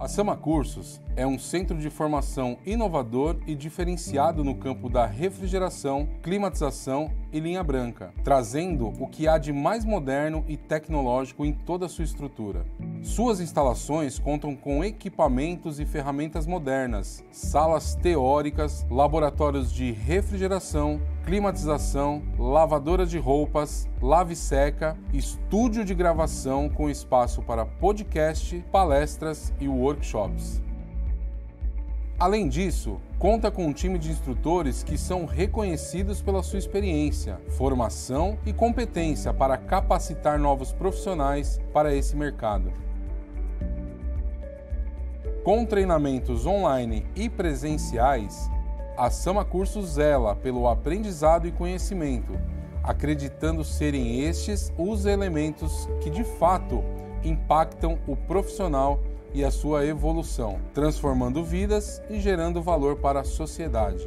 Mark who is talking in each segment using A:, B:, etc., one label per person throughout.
A: A Sama Cursos é um centro de formação inovador e diferenciado no campo da refrigeração, climatização e linha branca, trazendo o que há de mais moderno e tecnológico em toda a sua estrutura. Suas instalações contam com equipamentos e ferramentas modernas, salas teóricas, laboratórios de refrigeração, climatização, lavadora de roupas, lave seca, estúdio de gravação com espaço para podcast, palestras e workshops. Além disso, conta com um time de instrutores que são reconhecidos pela sua experiência, formação e competência para capacitar novos profissionais para esse mercado. Com treinamentos online e presenciais, a Sama Cursos zela pelo aprendizado e conhecimento, acreditando serem estes os elementos que de fato impactam o profissional e a sua evolução, transformando vidas e gerando valor para a sociedade.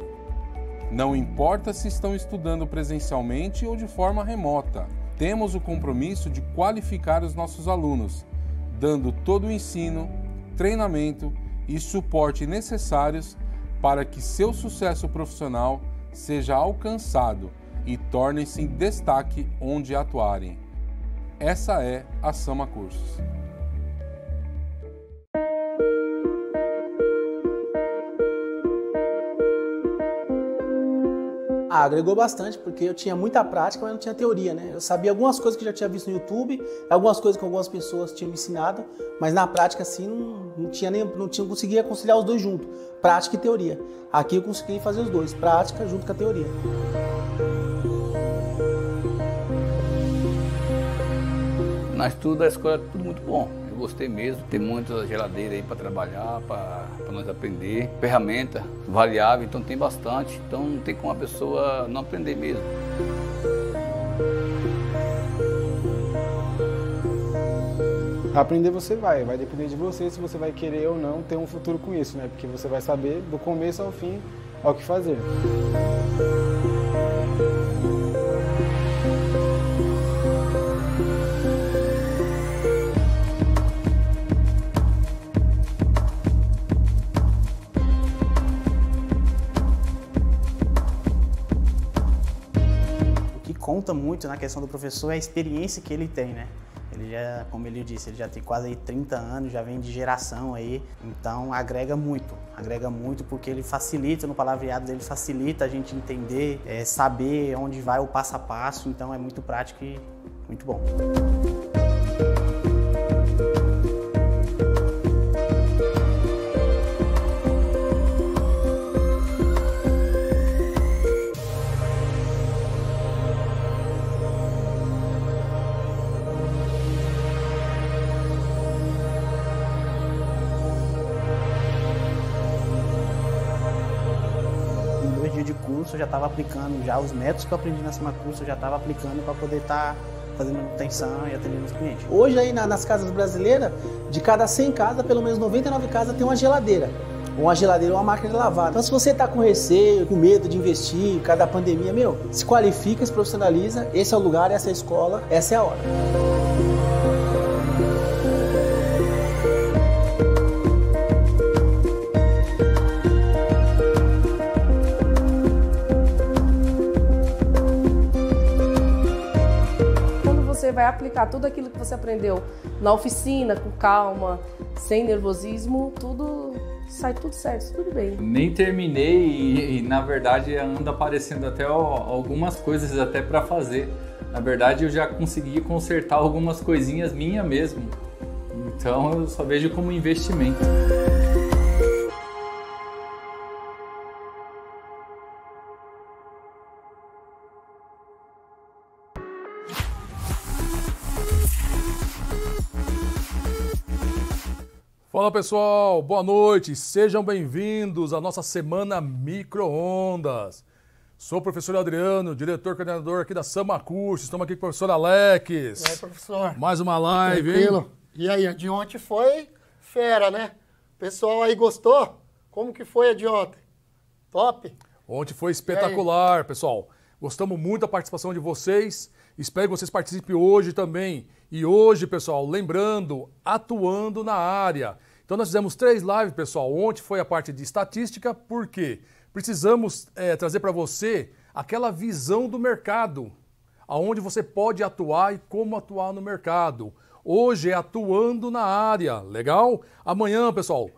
A: Não importa se estão estudando presencialmente ou de forma remota, temos o compromisso de qualificar os nossos alunos, dando todo o ensino, treinamento e suporte necessários para que seu sucesso profissional seja alcançado e tornem-se em destaque onde atuarem. Essa é a Sama Cursos.
B: Ah, agregou bastante, porque eu tinha muita prática, mas não tinha teoria, né? Eu sabia algumas coisas que já tinha visto no YouTube, algumas coisas que algumas pessoas tinham me ensinado, mas na prática, assim, não, não tinha nem, não tinha, conseguia conciliar os dois juntos prática e teoria. Aqui eu consegui fazer os dois, prática junto com a teoria.
C: Na estudo da escola tudo muito bom. Eu gostei mesmo. Tem muita geladeira aí para trabalhar, para nós aprender. Ferramenta variável, então tem bastante. Então não tem como a pessoa não aprender mesmo.
B: Aprender você vai, vai depender de você se você vai querer ou não ter um futuro com isso, né? Porque você vai saber do começo ao fim ao que fazer. O que conta muito na questão do professor é a experiência que ele tem, né? Ele já, como ele disse, ele já tem quase aí 30 anos, já vem de geração aí, então agrega muito, agrega muito porque ele facilita no palavreado dele, facilita a gente entender, é, saber onde vai o passo a passo, então é muito prático e muito bom. curso, eu já estava aplicando, já os métodos que eu aprendi na Sema Curso, eu já estava aplicando para poder estar tá fazendo manutenção e atendendo os clientes. Hoje aí na, nas casas brasileiras, de cada 100 casas, pelo menos 99 casas tem uma geladeira. Uma geladeira ou uma máquina de lavar. Então, se você está com receio, com medo de investir, cada pandemia, meu, se qualifica, se profissionaliza. Esse é o lugar, essa é a escola, essa é a hora.
D: vai aplicar tudo aquilo que você aprendeu na oficina, com calma, sem nervosismo, tudo sai tudo certo, tudo bem. Nem
A: terminei e, e na verdade anda aparecendo até algumas coisas até para fazer. Na verdade eu já consegui consertar algumas coisinhas minha mesmo. Então eu só vejo como investimento.
C: Fala pessoal, boa noite, sejam bem-vindos à nossa semana Microondas. Sou o professor Adriano, diretor coordenador aqui da Sama Cursos. Estamos aqui com o professor Alex. E aí,
D: professor?
C: Mais uma live, Tranquilo. hein?
D: E aí, a de ontem foi fera, né? O pessoal aí gostou? Como que foi a de ontem? Top?
C: Ontem foi espetacular, pessoal. Gostamos muito da participação de vocês. Espero que vocês participem hoje também. E hoje, pessoal, lembrando, atuando na área. Então nós fizemos três lives, pessoal. Ontem foi a parte de estatística, porque precisamos é, trazer para você aquela visão do mercado, aonde você pode atuar e como atuar no mercado. Hoje é atuando na área, legal? Amanhã, pessoal,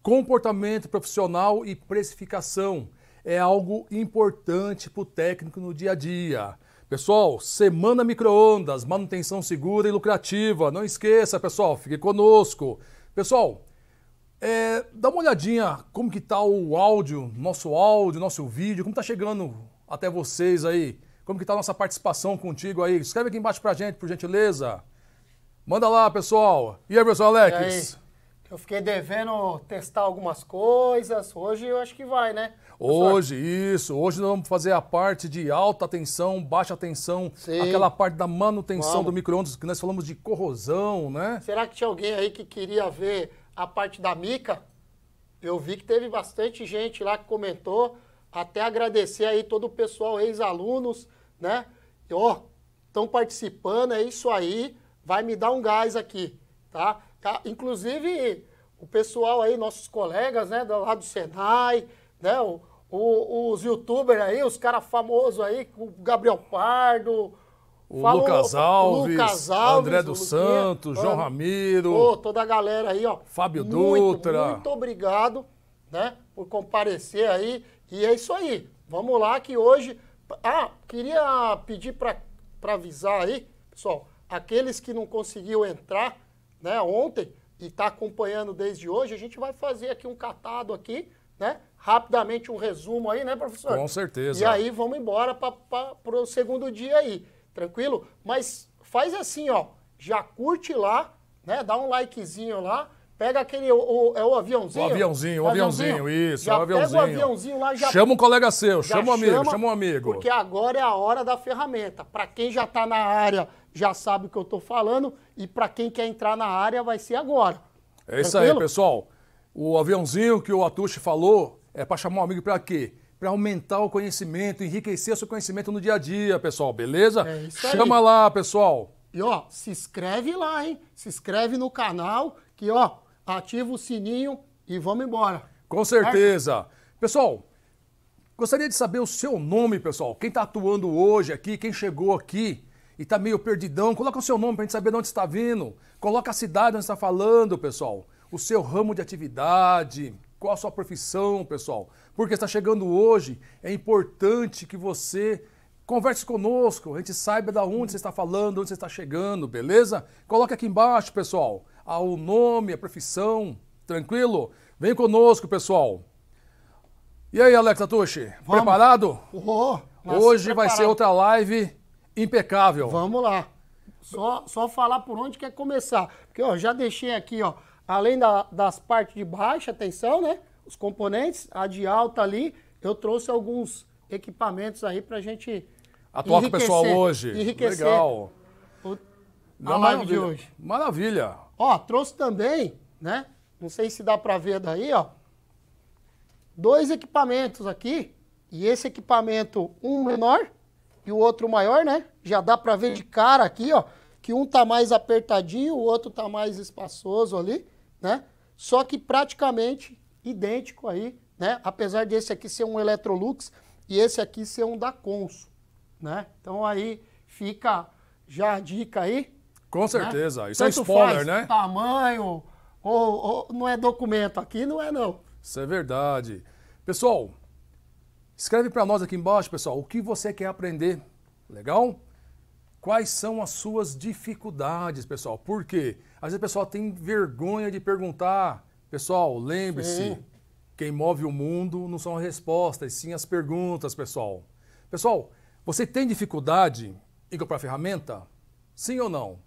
C: comportamento profissional e precificação é algo importante para o técnico no dia a dia. Pessoal, semana microondas, manutenção segura e lucrativa. Não esqueça, pessoal, fique conosco. Pessoal, é, dá uma olhadinha como que tá o áudio, nosso áudio, nosso vídeo, como tá chegando até vocês aí. Como que tá a nossa participação contigo aí? Escreve aqui embaixo pra gente, por gentileza. Manda lá, pessoal. E aí, pessoal Alex?
D: Eu fiquei devendo testar algumas coisas. Hoje eu acho que vai, né?
C: Hoje, isso. Hoje nós vamos fazer a parte de alta tensão, baixa tensão, Sim. aquela parte da manutenção vamos. do micro-ondas, que nós falamos de corrosão, né?
D: Será que tinha alguém aí que queria ver a parte da mica, eu vi que teve bastante gente lá que comentou, até agradecer aí todo o pessoal, ex-alunos, né? Ó, oh, estão participando, é isso aí, vai me dar um gás aqui, tá? tá? Inclusive, o pessoal aí, nossos colegas, né, lá do Senai, né, o, o, os youtubers aí, os caras famosos aí, o Gabriel Pardo,
C: o Falou, Lucas Alves, Lucas Alves André dos Santos, é, João é. Ramiro. Oh,
D: toda a galera aí, ó.
C: Fábio muito, Dutra. Muito
D: obrigado, né, por comparecer aí. E é isso aí. Vamos lá que hoje. Ah, queria pedir para avisar aí, pessoal, aqueles que não conseguiram entrar, né, ontem e está acompanhando desde hoje, a gente vai fazer aqui um catado aqui, né? Rapidamente um resumo aí, né, professor? Com certeza. E aí vamos embora para o segundo dia aí tranquilo? Mas faz assim, ó, já curte lá, né? Dá um likezinho lá, pega aquele o, o, é o aviãozinho. O aviãozinho, o aviãozinho, aviãozinho isso, já o aviãozinho. Pega o aviãozinho lá já chama um colega seu, chama um amigo, chama, um amigo. Porque agora é a hora da ferramenta. Para quem já está na área, já sabe o que eu estou falando e para quem quer entrar na área vai ser agora. É isso Tranquilo? aí,
C: pessoal. O aviãozinho que o Atushi falou é para chamar um amigo para quê? para aumentar o conhecimento, enriquecer o seu conhecimento no dia a dia, pessoal, beleza? É isso aí. Chama lá, pessoal.
D: E ó, se inscreve lá, hein? Se inscreve no canal, que ó, ativa o sininho e vamos embora. Com certeza. Pessoal, gostaria de
C: saber o seu nome, pessoal. Quem está atuando hoje aqui, quem chegou aqui e está meio perdidão, coloca o seu nome para a gente saber de onde está vindo. Coloca a cidade onde está falando, pessoal. O seu ramo de atividade, qual a sua profissão, pessoal porque está chegando hoje, é importante que você converse conosco, a gente saiba da onde você está falando, onde você está chegando, beleza? Coloque aqui embaixo, pessoal, o nome, a profissão, tranquilo? Vem conosco, pessoal. E aí, Alex Atushi, preparado?
D: Oh, Hoje preparado. vai ser outra live
C: impecável. Vamos
D: lá. Só, só falar por onde quer começar. Porque ó, já deixei aqui, ó, além da, das partes de baixa atenção, né? os componentes, a de alta ali, eu trouxe alguns equipamentos aí para a gente Atuar com o pessoal hoje. Enriquecer Legal. O,
C: a live de hoje.
D: Maravilha. Ó, trouxe também, né? Não sei se dá para ver daí, ó. Dois equipamentos aqui. E esse equipamento, um menor e o outro maior, né? Já dá para ver de cara aqui, ó, que um tá mais apertadinho, o outro tá mais espaçoso ali, né? Só que praticamente idêntico aí, né? Apesar desse aqui ser um Electrolux e esse aqui ser um da Consul, né? Então aí fica já a dica aí.
C: Com né? certeza, né? isso é Tanto é spoiler, faz, né?
D: Tamanho, ou, ou não é documento aqui, não é não. Isso é verdade. Pessoal, escreve para
C: nós aqui embaixo, pessoal, o que você quer aprender, legal? Quais são as suas dificuldades, pessoal? Por quê? Às vezes o pessoal tem vergonha de perguntar, Pessoal, lembre-se, quem move o mundo não são as respostas, sim as perguntas, pessoal. Pessoal, você tem dificuldade em comprar ferramenta? Sim ou não?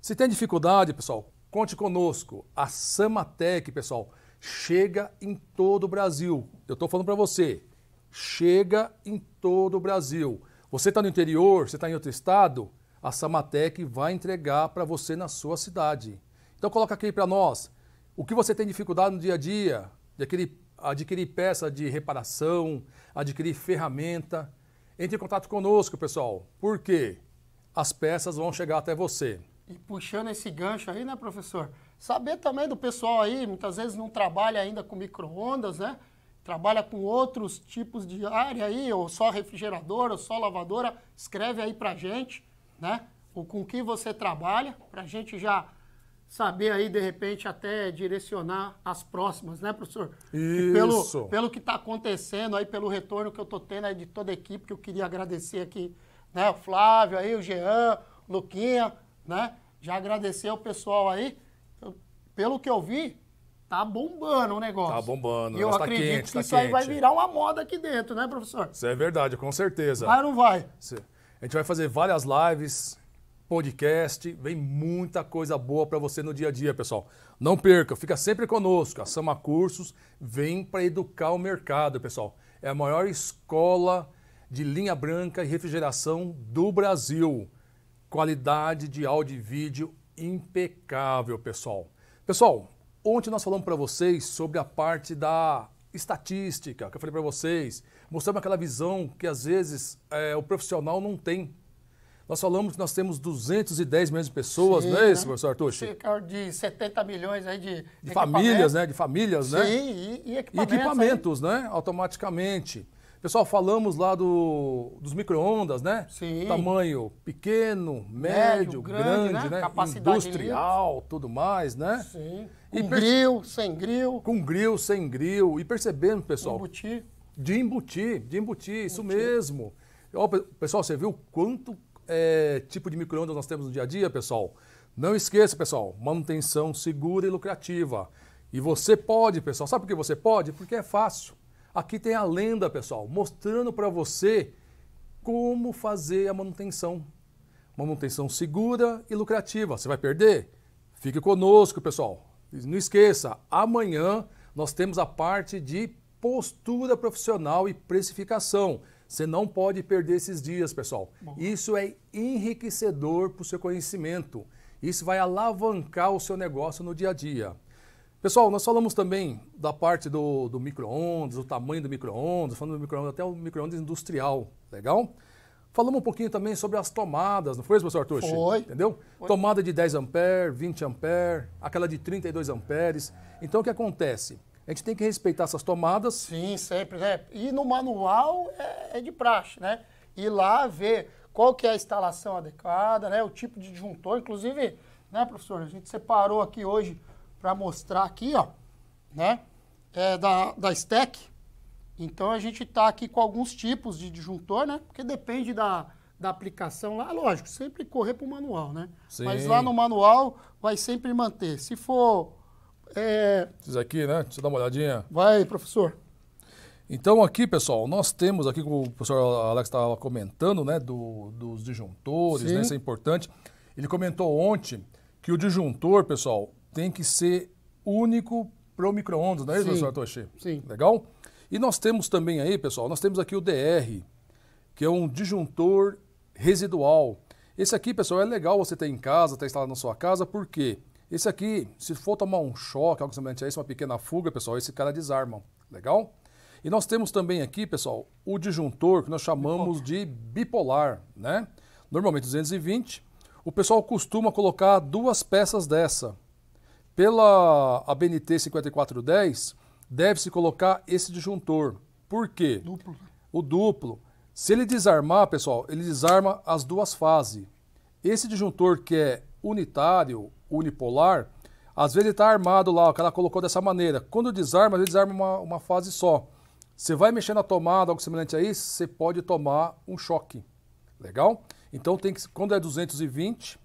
C: Se tem dificuldade, pessoal, conte conosco. A Samatec, pessoal, chega em todo o Brasil. Eu estou falando para você, chega em todo o Brasil. Você está no interior, você está em outro estado, a Samatec vai entregar para você na sua cidade. Então coloca aqui para nós, o que você tem dificuldade no dia a dia de adquirir, adquirir peça de reparação, adquirir ferramenta, entre em contato conosco, pessoal, porque as peças vão chegar até você.
D: E puxando esse gancho aí, né, professor? Saber também do pessoal aí, muitas vezes não trabalha ainda com micro-ondas, né? Trabalha com outros tipos de área aí, ou só refrigerador, ou só lavadora, escreve aí pra gente, né? O com que você trabalha, pra gente já saber aí, de repente, até direcionar as próximas, né, professor? Isso. pelo, pelo que está acontecendo aí, pelo retorno que eu estou tendo aí de toda a equipe, que eu queria agradecer aqui, né, o Flávio aí, o Jean, o Luquinha, né? Já agradecer o pessoal aí. Eu, pelo que eu vi, tá bombando o negócio. Tá
C: bombando. E eu tá acredito quente, que tá isso quente. aí vai virar
D: uma moda aqui dentro, né, professor? Isso
C: é verdade, com certeza. Vai ou não vai? A gente vai fazer várias lives podcast, vem muita coisa boa para você no dia a dia, pessoal. Não perca, fica sempre conosco. A Sama Cursos vem para educar o mercado, pessoal. É a maior escola de linha branca e refrigeração do Brasil. Qualidade de áudio e vídeo impecável, pessoal. Pessoal, ontem nós falamos para vocês sobre a parte da estatística, que eu falei para vocês, mostrando aquela visão que às vezes é, o profissional não tem nós falamos que nós temos 210 milhões de pessoas, Sim, não é isso, né? professor Arthur?
D: de 70 milhões aí de. De famílias, né?
C: De famílias, Sim, né? Sim,
D: e, e, equipamentos. E equipamentos,
C: aí. né? Automaticamente. Pessoal, falamos lá do, dos micro-ondas, né? Sim. Tamanho pequeno, médio, médio grande, grande, né? né? Capacidade Industrial, tudo mais, né? Sim. Com e gril, sem gril. Com gril, sem gril. E percebemos, pessoal. Embutir. De embutir, de embutir, embutir. isso mesmo. pessoal, você viu quanto é, tipo de micro-ondas nós temos no dia a dia, pessoal? Não esqueça, pessoal, manutenção segura e lucrativa. E você pode, pessoal. Sabe por que você pode? Porque é fácil. Aqui tem a lenda, pessoal, mostrando para você como fazer a manutenção. Manutenção segura e lucrativa. Você vai perder? Fique conosco, pessoal. Não esqueça, amanhã nós temos a parte de postura profissional e precificação. Você não pode perder esses dias, pessoal. Bom. Isso é enriquecedor para o seu conhecimento. Isso vai alavancar o seu negócio no dia a dia. Pessoal, nós falamos também da parte do, do micro-ondas, o tamanho do micro-ondas, falando do micro-ondas até o micro-ondas industrial, legal? Falamos um pouquinho também sobre as tomadas, não foi, professor Artur? Foi. Entendeu? Foi. Tomada de 10 ampere, 20 ampere, aquela de 32 amperes. Então, o que
D: acontece? a gente tem que respeitar essas tomadas. Sim, sempre, né? E no manual é, é de praxe, né? Ir lá ver qual que é a instalação adequada, né? O tipo de disjuntor, inclusive, né, professor? A gente separou aqui hoje para mostrar aqui, ó, né? É da, da STEC. Então a gente está aqui com alguns tipos de disjuntor, né? Porque depende da, da aplicação lá, lógico, sempre correr para o manual, né? Sim. Mas lá no manual vai sempre manter. Se for é... Diz
C: aqui, né? Deixa eu dar uma olhadinha. Vai, professor. Então aqui, pessoal, nós temos aqui, como o professor Alex estava comentando, né, do, dos disjuntores, né, Sim. né, isso é importante. Ele comentou ontem que o disjuntor, pessoal, tem que ser único para o micro-ondas, não é isso, professor Toshi? Sim. Legal? E nós temos também aí, pessoal, nós temos aqui o DR, que é um disjuntor residual. Esse aqui, pessoal, é legal você ter em casa, ter tá instalado na sua casa, por quê? Porque esse aqui, se for tomar um choque, algo semelhante a isso, uma pequena fuga, pessoal, esse cara desarma. Legal? E nós temos também aqui, pessoal, o disjuntor que nós chamamos bipolar. de bipolar, né? Normalmente 220. O pessoal costuma colocar duas peças dessa. Pela ABNT 5410, deve-se colocar esse disjuntor. Por quê? Duplo. Né? O duplo. Se ele desarmar, pessoal, ele desarma as duas fases. Esse disjuntor que é unitário, unipolar, às vezes ele está armado lá, o cara colocou dessa maneira. Quando desarma, às vezes desarma uma, uma fase só. Você vai mexendo na tomada, algo semelhante a isso, você pode tomar um choque. Legal? Então, tem que, quando é 220,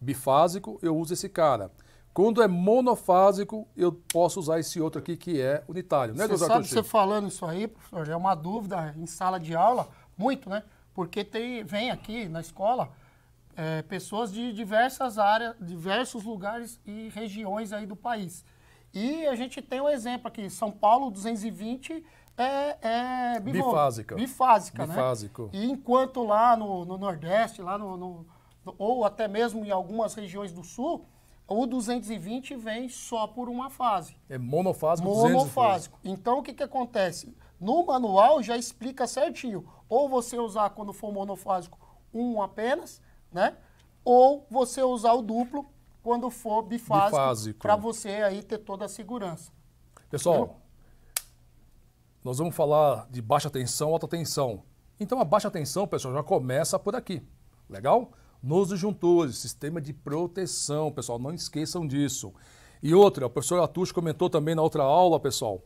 C: bifásico, eu uso esse cara. Quando é monofásico, eu posso usar esse outro aqui que é unitário. Né, você sabe, você
D: falando isso aí, professor, é uma dúvida em sala de aula, muito, né? Porque tem, vem aqui na escola é, pessoas de diversas áreas, diversos lugares e regiões aí do país. E a gente tem um exemplo aqui, São Paulo 220 é, é bifásica. bifásica né? Bifásico. Né? E enquanto lá no, no Nordeste, lá no, no, ou até mesmo em algumas regiões do Sul, o 220 vem só por uma fase. É monofásico. Monofásico. 220. Então o que, que acontece? No manual já explica certinho. Ou você usar quando for monofásico um apenas, né? Ou você usar o duplo quando for bifásico, bifásico. para você aí ter toda a segurança.
C: Pessoal, nós vamos falar de baixa tensão, alta tensão. Então a baixa tensão, pessoal, já começa por aqui. Legal? Nos disjuntores, sistema de proteção, pessoal, não esqueçam disso. E outra, o professor Atush comentou também na outra aula, pessoal,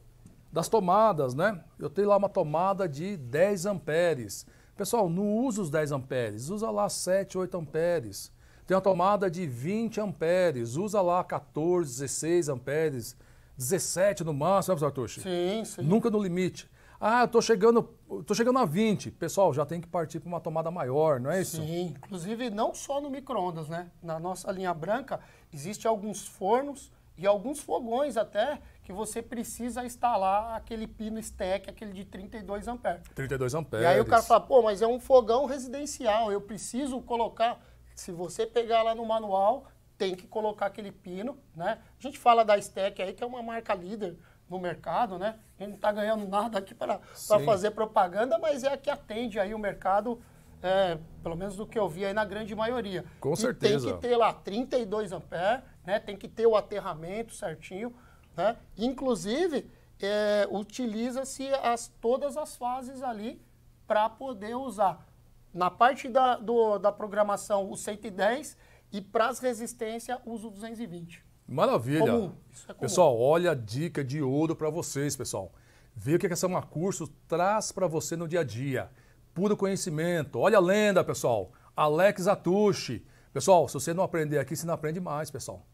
C: das tomadas, né? Eu tenho lá uma tomada de 10 amperes. Pessoal, não usa os 10 amperes, usa lá 7, 8 amperes. Tem uma tomada de 20 amperes, usa lá 14, 16 amperes, 17 no máximo, né, professor Artuxi? Sim, sim. Nunca no limite. Ah, eu tô chegando, tô chegando a 20. Pessoal, já tem que partir para uma tomada maior, não é isso? Sim,
D: inclusive não só no micro-ondas, né? Na nossa linha branca, existe alguns fornos e alguns fogões até que você precisa instalar aquele pino stack, aquele de 32 amperes.
C: 32 amperes. E aí o cara
D: fala, pô, mas é um fogão residencial, eu preciso colocar... Se você pegar lá no manual, tem que colocar aquele pino, né? A gente fala da Stack aí, que é uma marca líder no mercado, né? A gente não está ganhando nada aqui para fazer propaganda, mas é a que atende aí o mercado, é, pelo menos do que eu vi aí na grande maioria. Com e certeza. tem que ter lá 32 amperes, né? Tem que ter o aterramento certinho né? Inclusive, é, utiliza-se as, todas as fases ali para poder usar. Na parte da, do, da programação, o 110 e para as resistências, uso 220.
C: Maravilha. Comum.
D: Isso é comum. Pessoal,
C: olha a dica de ouro para vocês, pessoal. Veja o que é a Sama Curso traz para você no dia a dia. Puro conhecimento. Olha a lenda, pessoal. Alex Atushi. Pessoal, se você não aprender aqui, você não aprende mais, pessoal.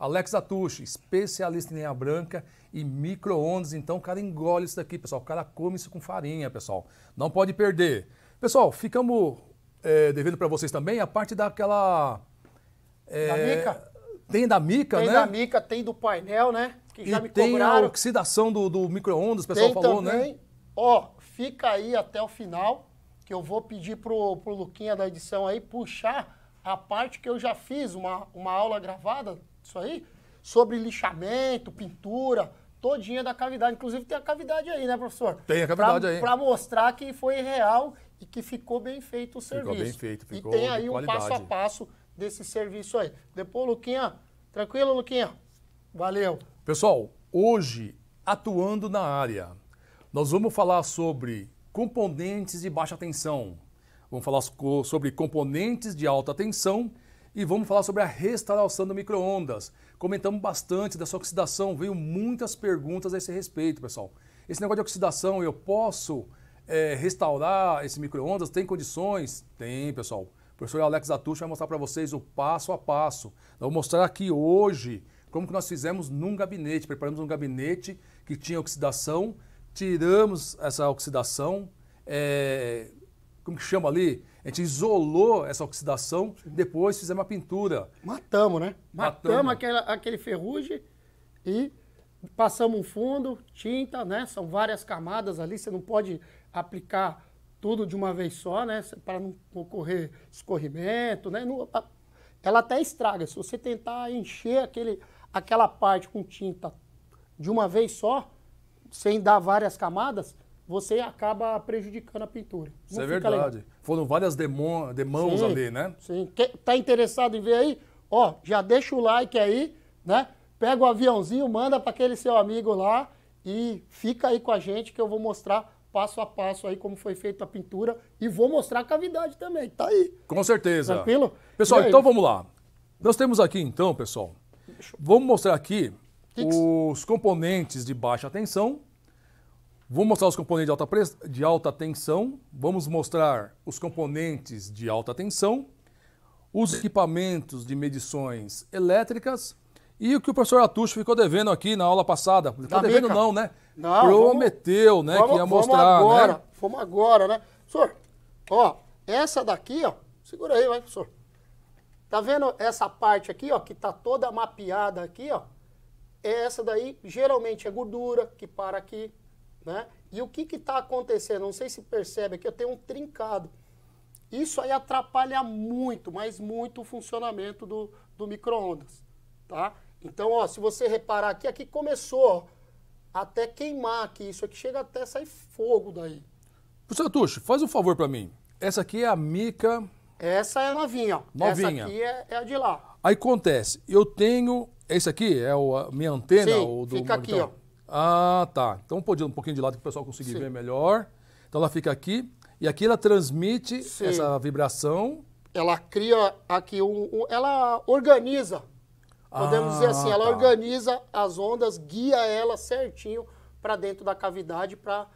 C: Alex Atushi, especialista em linha branca e micro-ondas. Então o cara engole isso daqui, pessoal. O cara come isso com farinha, pessoal. Não pode perder. Pessoal, ficamos é, devendo para vocês também a parte daquela... É, da mica? Tem da mica, tem né? Tem da
D: mica, tem do painel, né? Que e já me tem cobraram. a
C: oxidação do, do micro-ondas, o pessoal tem falou, né? também. né?
D: Ó, fica aí até o final, que eu vou pedir pro, pro Luquinha da edição aí puxar a parte que eu já fiz, uma, uma aula gravada isso aí, sobre lixamento, pintura, todinha da cavidade. Inclusive tem a cavidade aí, né, professor? Tem a cavidade pra, aí. Para mostrar que foi real e que ficou bem feito o serviço. Ficou bem feito, ficou E tem aí um passo a passo desse serviço aí. Depois, Luquinha, tranquilo, Luquinha? Valeu.
C: Pessoal, hoje, atuando na área, nós vamos falar sobre componentes de baixa tensão. Vamos falar sobre componentes de alta tensão e vamos falar sobre a restauração do micro-ondas. Comentamos bastante dessa oxidação, veio muitas perguntas a esse respeito, pessoal. Esse negócio de oxidação, eu posso é, restaurar esse micro-ondas? Tem condições? Tem, pessoal. O professor Alex Atucho vai mostrar para vocês o passo a passo. Eu vou mostrar aqui hoje como que nós fizemos num gabinete. Preparamos um gabinete que tinha oxidação, tiramos essa oxidação, é, como que chama ali? A gente isolou essa oxidação, depois fizemos a pintura.
D: Matamos, né? Matamos, Matamos aquela, aquele ferrugem e passamos um fundo, tinta, né? São várias camadas ali, você não pode aplicar tudo de uma vez só, né? Para não ocorrer escorrimento, né? Não, ela até estraga. Se você tentar encher aquele, aquela parte com tinta de uma vez só, sem dar várias camadas, você acaba prejudicando a pintura. Não Isso é verdade. Legal.
C: Foram várias demon, demãos sim, ali, né?
D: Sim. Quem tá interessado em ver aí? Ó, já deixa o like aí, né? Pega o aviãozinho, manda para aquele seu amigo lá e fica aí com a gente que eu vou mostrar passo a passo aí como foi feita a pintura e vou mostrar a cavidade também. Tá aí.
C: Com certeza. Tranquilo? Pessoal, então vamos lá. Nós temos aqui então, pessoal, vamos mostrar aqui que que... os componentes de baixa tensão Vou mostrar os componentes de alta, pres... de alta tensão, vamos mostrar os componentes de alta tensão, os equipamentos de medições elétricas e o que o professor Atucho ficou devendo aqui na aula passada. Ficou da devendo mica. não, né? Não, Prometeu, vamos, né, vamos, que ia mostrar, né? vamos agora, né?
D: Vamos agora, né? senhor? ó, essa daqui, ó, segura aí, vai, professor. Tá vendo essa parte aqui, ó, que tá toda mapeada aqui, ó? É essa daí, geralmente é gordura que para aqui, né? E o que está acontecendo? Não sei se percebe aqui, eu tenho um trincado. Isso aí atrapalha muito, mas muito o funcionamento do, do micro-ondas. Tá? Então, ó, se você reparar aqui, aqui começou ó, até queimar aqui. Isso aqui chega até sair fogo daí. Professor Tuxo, faz um
C: favor para mim. Essa aqui é a mica...
D: Essa é novinha. Ó. Novinha. Essa aqui é, é a de lá.
C: Aí acontece, eu tenho... Esse aqui é a minha antena? Sim, o do fica aqui, ó. Ah, tá. Então pode ir um pouquinho de lado para o pessoal conseguir Sim. ver melhor. Então ela fica aqui e aqui ela transmite Sim. essa vibração.
D: Ela cria aqui um, um ela organiza. Podemos ah, dizer assim, ela tá. organiza as ondas, guia ela certinho para dentro da cavidade para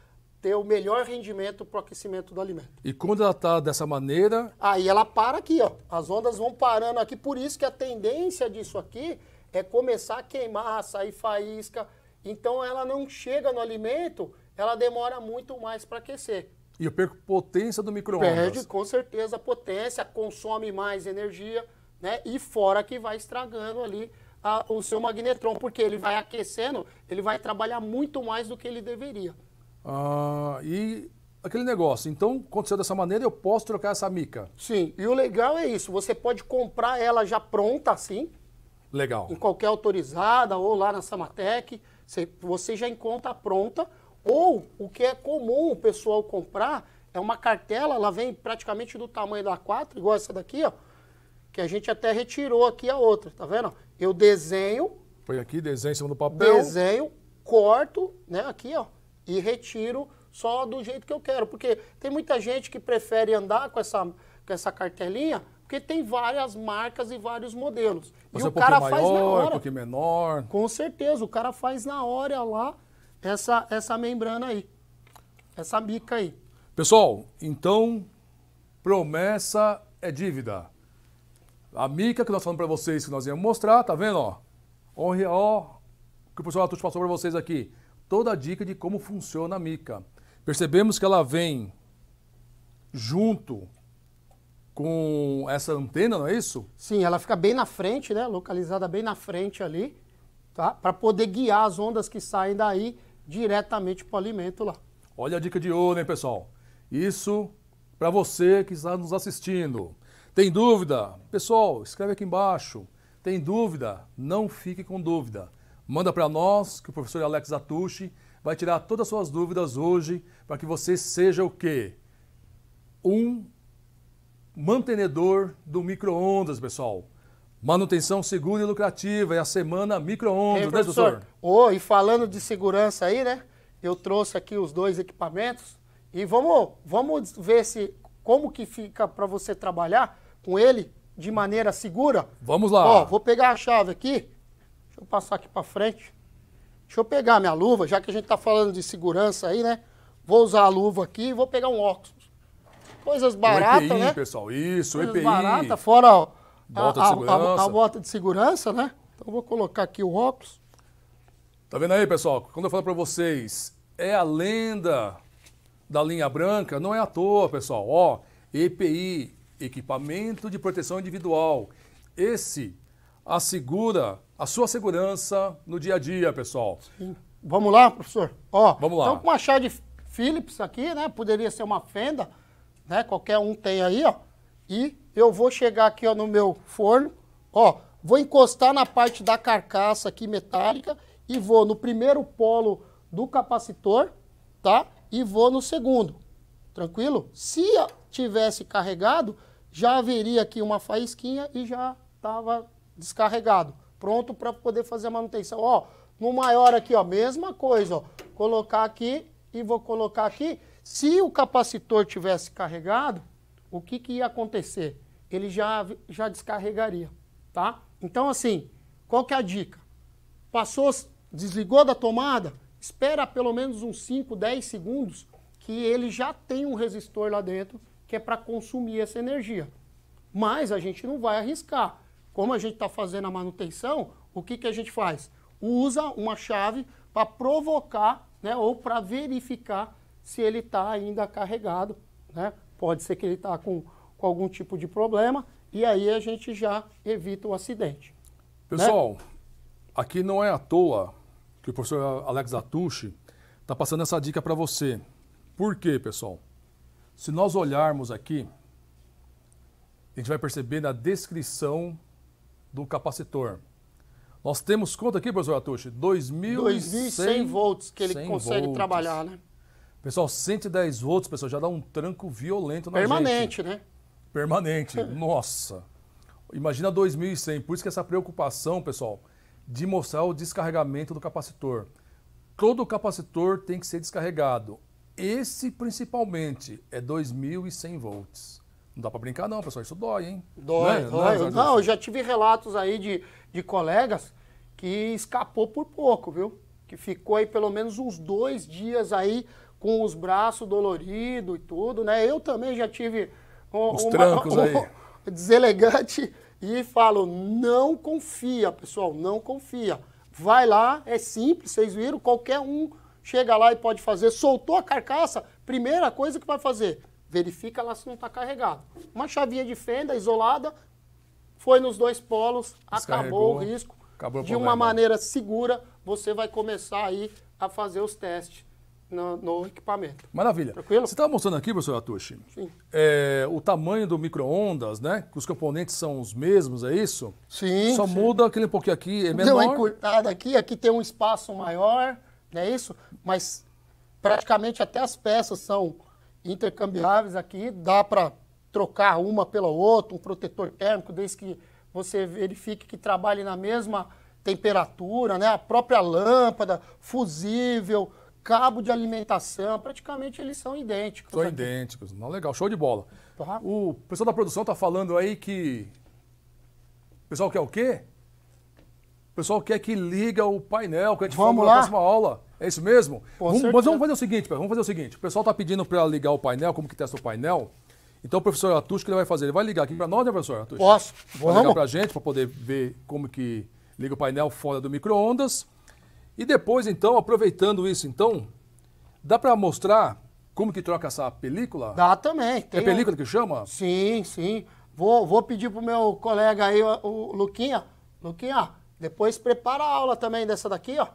D: ter o melhor rendimento para o aquecimento do alimento. E
C: quando ela está dessa maneira.
D: Aí ela para aqui, ó. As ondas vão parando aqui, por isso que a tendência disso aqui é começar a queimar, sair faísca, então ela não chega no alimento, ela demora muito mais para aquecer. E eu perco potência
C: do micro-ondas. Perde
D: com certeza potência, consome mais energia, né? E fora que vai estragando ali a, o seu magnetron, porque ele vai aquecendo, ele vai trabalhar muito mais do que ele deveria.
C: Ah, e aquele negócio. Então,
D: aconteceu dessa maneira, eu posso trocar essa mica. Sim, e o legal é isso, você pode comprar ela já pronta assim. Legal. Em qualquer autorizada ou lá na Samatec. Você já encontra pronta, ou o que é comum o pessoal comprar é uma cartela, ela vem praticamente do tamanho da A4, igual essa daqui, ó, que a gente até retirou aqui a outra, tá vendo? Eu desenho.
C: Põe aqui, desenho em cima do papel. Desenho,
D: corto, né, aqui, ó, e retiro só do jeito que eu quero. Porque tem muita gente que prefere andar com essa, com essa cartelinha porque tem várias marcas e vários modelos. Você e é o é um cara maior, faz na hora. Um pouquinho menor. Com certeza, o cara faz na hora lá essa, essa membrana aí. Essa bica aí. Pessoal, então, promessa
C: é dívida. A mica que nós falamos para vocês, que nós íamos mostrar, tá vendo? Ó, honre, ó, que o professor Atush passou para vocês aqui. Toda a dica de como funciona a mica. Percebemos que ela vem junto com essa antena, não é isso?
D: Sim, ela fica bem na frente, né? Localizada bem na frente ali, tá? Para poder guiar as ondas que saem daí diretamente para o alimento lá.
C: Olha a dica de ouro, hein, pessoal? Isso para você que está nos assistindo. Tem dúvida? Pessoal, escreve aqui embaixo. Tem dúvida? Não fique com dúvida. Manda para nós, que o professor Alex Atushi vai tirar todas as suas dúvidas hoje para que você seja o quê? Um mantenedor do micro-ondas, pessoal.
D: Manutenção segura e lucrativa,
C: é a semana micro-ondas, né, doutor?
D: Oh, e falando de segurança aí, né? Eu trouxe aqui os dois equipamentos e vamos, vamos ver se como que fica para você trabalhar com ele de maneira segura. Vamos lá. Ó, vou pegar a chave aqui. Deixa eu passar aqui para frente. Deixa eu pegar minha luva, já que a gente está falando de segurança aí, né? Vou usar a luva aqui e vou pegar um óculos coisas baratas, EPI, né?
C: pessoal, isso, coisas EPI. barata, fora
D: a, bota de segurança. A, a, bota de segurança, né? Então vou colocar aqui o óculos.
C: Tá vendo aí, pessoal? Quando eu falo para vocês, é a lenda da linha branca, não é à toa, pessoal. Ó, EPI, equipamento de proteção individual. Esse assegura a sua segurança no dia a dia, pessoal. Sim.
D: Vamos lá, professor? Ó, Vamos lá. Então, com uma chave Phillips aqui, né? Poderia ser uma fenda né? Qualquer um tem aí, ó. E eu vou chegar aqui, ó, no meu forno, ó, vou encostar na parte da carcaça aqui metálica e vou no primeiro polo do capacitor, tá? E vou no segundo. Tranquilo? Se tivesse carregado, já haveria aqui uma faísquinha e já estava descarregado, pronto para poder fazer a manutenção. Ó, no maior aqui, ó, mesma coisa, ó. Colocar aqui e vou colocar aqui se o capacitor tivesse carregado, o que, que ia acontecer? Ele já, já descarregaria, tá? Então, assim, qual que é a dica? Passou, desligou da tomada, espera pelo menos uns 5, 10 segundos que ele já tem um resistor lá dentro que é para consumir essa energia. Mas a gente não vai arriscar. Como a gente está fazendo a manutenção, o que, que a gente faz? Usa uma chave para provocar né, ou para verificar se ele está ainda carregado, né? Pode ser que ele está com, com algum tipo de problema e aí a gente já evita o acidente.
C: Né? Pessoal, né? aqui não é à toa que o professor Alex Atushi está passando essa dica para você. Por quê, pessoal? Se nós olharmos aqui, a gente vai perceber na descrição do capacitor. Nós temos quanto aqui, professor Atushi? 2.100 volts que ele consegue volts. trabalhar, né? Pessoal, 110 volts, pessoal, já dá um tranco violento na Permanente, gente. né?
D: Permanente,
C: nossa. Imagina 2100, por isso que essa preocupação, pessoal, de mostrar o descarregamento do capacitor. Todo capacitor tem que ser descarregado. Esse, principalmente, é 2100 volts. Não dá para brincar não, pessoal, isso dói, hein? Dói, não é? dói. Não, é? não, eu
D: já tive relatos aí de, de colegas que escapou por pouco, viu? Que ficou aí pelo menos uns dois dias aí com os braços doloridos e tudo, né? Eu também já tive um, os uma, trancos um, aí. deselegante e falo, não confia, pessoal, não confia. Vai lá, é simples, vocês viram, qualquer um chega lá e pode fazer. Soltou a carcaça, primeira coisa que vai fazer, verifica lá se não está carregado. Uma chavinha de fenda isolada, foi nos dois polos, acabou o risco.
C: Acabou o de problema. uma maneira
D: segura, você vai começar aí a fazer os testes no, no equipamento.
C: Maravilha. Tranquilo? Você estava mostrando aqui, professor Atushi, Sim. É, o tamanho do micro-ondas, né? Que os componentes são os mesmos, é isso? Sim. Só sim. muda aquele pouquinho aqui, é, é menor. Deu uma
D: encurtada aqui, aqui tem um espaço maior, não é isso? Mas praticamente até as peças são intercambiáveis aqui, dá para trocar uma pela outra, um protetor térmico, desde que você verifique que trabalhe na mesma temperatura, né? A própria lâmpada, fusível, cabo de alimentação, praticamente eles são idênticos. São aqui.
C: idênticos, não legal, show de bola. Tá. O pessoal da produção está falando aí que o pessoal quer o quê? O pessoal quer que liga o painel, que a gente vamos lá. na próxima aula. É isso mesmo? vamos, mas vamos fazer o seguinte, vamos fazer o seguinte. O pessoal está pedindo para ligar o painel, como que testa o painel. Então o professor Atush, o que ele vai fazer? Ele vai ligar aqui para nós, né, professor Atush? Posso. Vai vamos. ligar para a gente, para poder ver como que liga o painel fora do micro-ondas. E depois, então, aproveitando isso, então, dá para mostrar como que troca essa película? Dá também.
D: É tem é película um... que chama? Sim, sim. Vou, vou pedir pro meu colega aí, o Luquinha. Luquinha, depois prepara a aula também dessa daqui, ó,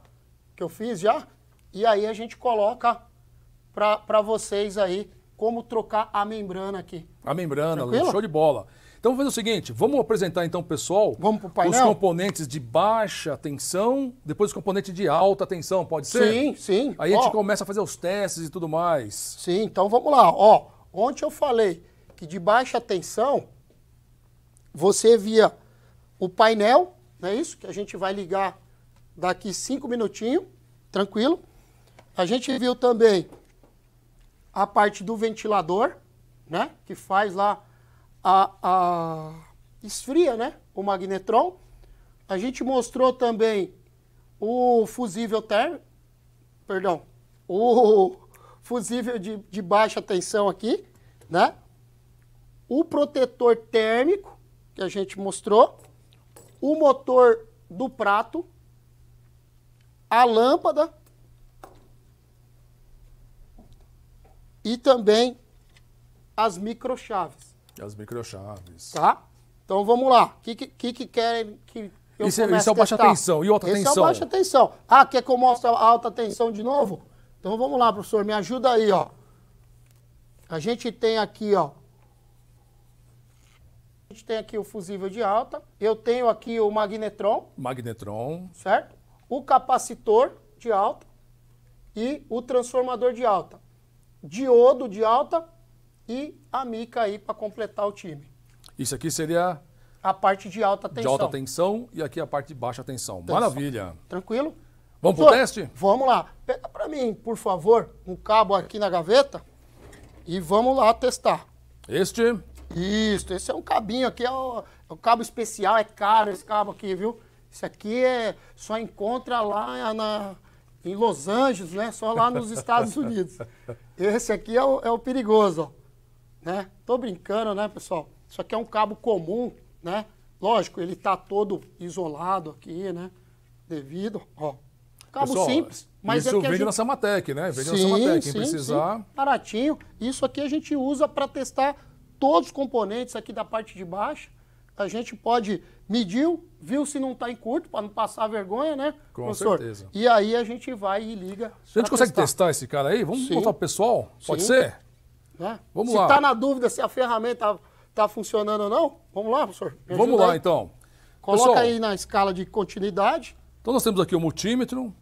D: que eu fiz já. E aí a gente coloca para vocês aí como trocar a membrana aqui.
C: A membrana, Tranquilo? show de bola. Então vamos fazer o seguinte, vamos apresentar então, pessoal, vamos pro painel? os componentes de baixa tensão, depois os componentes de alta tensão, pode ser? Sim,
D: sim. Aí ó. a gente começa a fazer os testes e tudo mais. Sim, então vamos lá. Ó, ontem eu falei que de baixa tensão você via o painel, não é isso? Que a gente vai ligar daqui cinco minutinhos, tranquilo. A gente viu também a parte do ventilador, né? Que faz lá a, a esfria, né? O magnetron. A gente mostrou também o fusível térmico, perdão, o fusível de, de baixa tensão aqui, né? O protetor térmico, que a gente mostrou, o motor do prato, a lâmpada e também as microchaves.
C: As microchaves.
D: Tá? Então vamos lá. O que, que, que querem que eu isso, é- isso é o baixa tensão. E outra Esse tensão? Isso é o baixa tensão. Ah, quer que eu mostre a alta tensão de novo? Então vamos lá, professor. Me ajuda aí, ó. A gente tem aqui, ó. A gente tem aqui o fusível de alta. Eu tenho aqui o magnetron.
C: Magnetron.
D: Certo? O capacitor de alta. E o transformador de alta. Diodo de alta e a mica aí para completar o time.
C: Isso aqui seria
D: a parte de alta tensão. De alta
C: tensão e aqui a parte de baixa tensão. tensão. Maravilha.
D: Tranquilo? Vamos para o teste? Vamos lá. Pega para mim, por favor, um cabo aqui na gaveta e vamos lá testar. Este? Isso, esse é um cabinho aqui, é o, é o cabo especial, é caro esse cabo aqui, viu? Isso aqui é, só encontra lá na, em Los Angeles, né? Só lá nos Estados Unidos. Esse aqui é o, é o perigoso, ó né? Tô brincando, né, pessoal? Isso aqui é um cabo comum, né? Lógico, ele tá todo isolado aqui, né? Devido, ó. Cabo pessoal, simples, mas é isso é que vende gente... na Samatec, né? Vende sim, na Samatec, quem sim, precisar. Sim. Baratinho. Isso aqui a gente usa para testar todos os componentes aqui da parte de baixo. A gente pode mediu, viu se não está em curto, para não passar vergonha, né? Com professor? certeza. E aí a gente vai e liga. A gente consegue testar.
C: testar. esse cara aí? Vamos Sim. botar o pessoal? Pode Sim. ser?
D: Né? Vamos se está na dúvida se a ferramenta está funcionando ou não, vamos lá, professor. Vamos lá, aí.
C: então. Coloca Pessoal, aí
D: na escala de continuidade.
C: Então nós temos aqui o multímetro.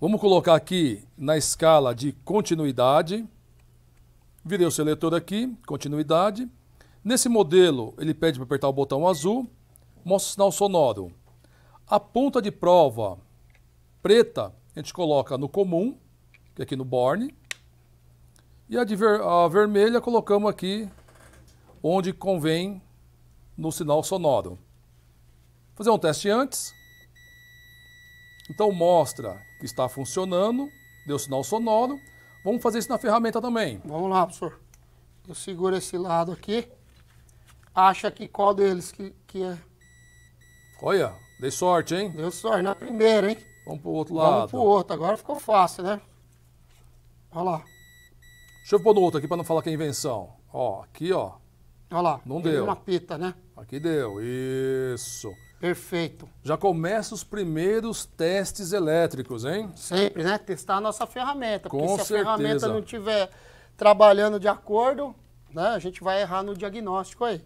C: Vamos colocar aqui na escala de continuidade. Virei o seletor aqui, continuidade. Nesse modelo, ele pede para apertar o botão azul, mostra o sinal sonoro. A ponta de prova preta, a gente coloca no comum, é aqui no borne. E a, ver, a vermelha colocamos aqui onde convém no sinal sonoro. Vou fazer um teste antes. Então mostra que está funcionando, deu sinal sonoro. Vamos fazer isso na ferramenta também. Vamos
D: lá, professor. Eu seguro esse lado aqui. Acha que qual deles que, que é?
C: Olha, dei sorte, hein? Deu sorte na primeira, hein? Vamos pro outro lado. Vamos pro
D: outro. Agora ficou fácil, né? Olha lá. Deixa eu pôr no
C: outro aqui para não falar que é invenção. Ó, aqui, ó. Olha lá. Não deu. uma pita, né? Aqui deu. Isso. Perfeito. Já começa os primeiros testes elétricos,
D: hein? Sempre, né? Testar a nossa ferramenta. Com porque se certeza. a ferramenta não estiver trabalhando de acordo, né? A gente vai errar no diagnóstico aí.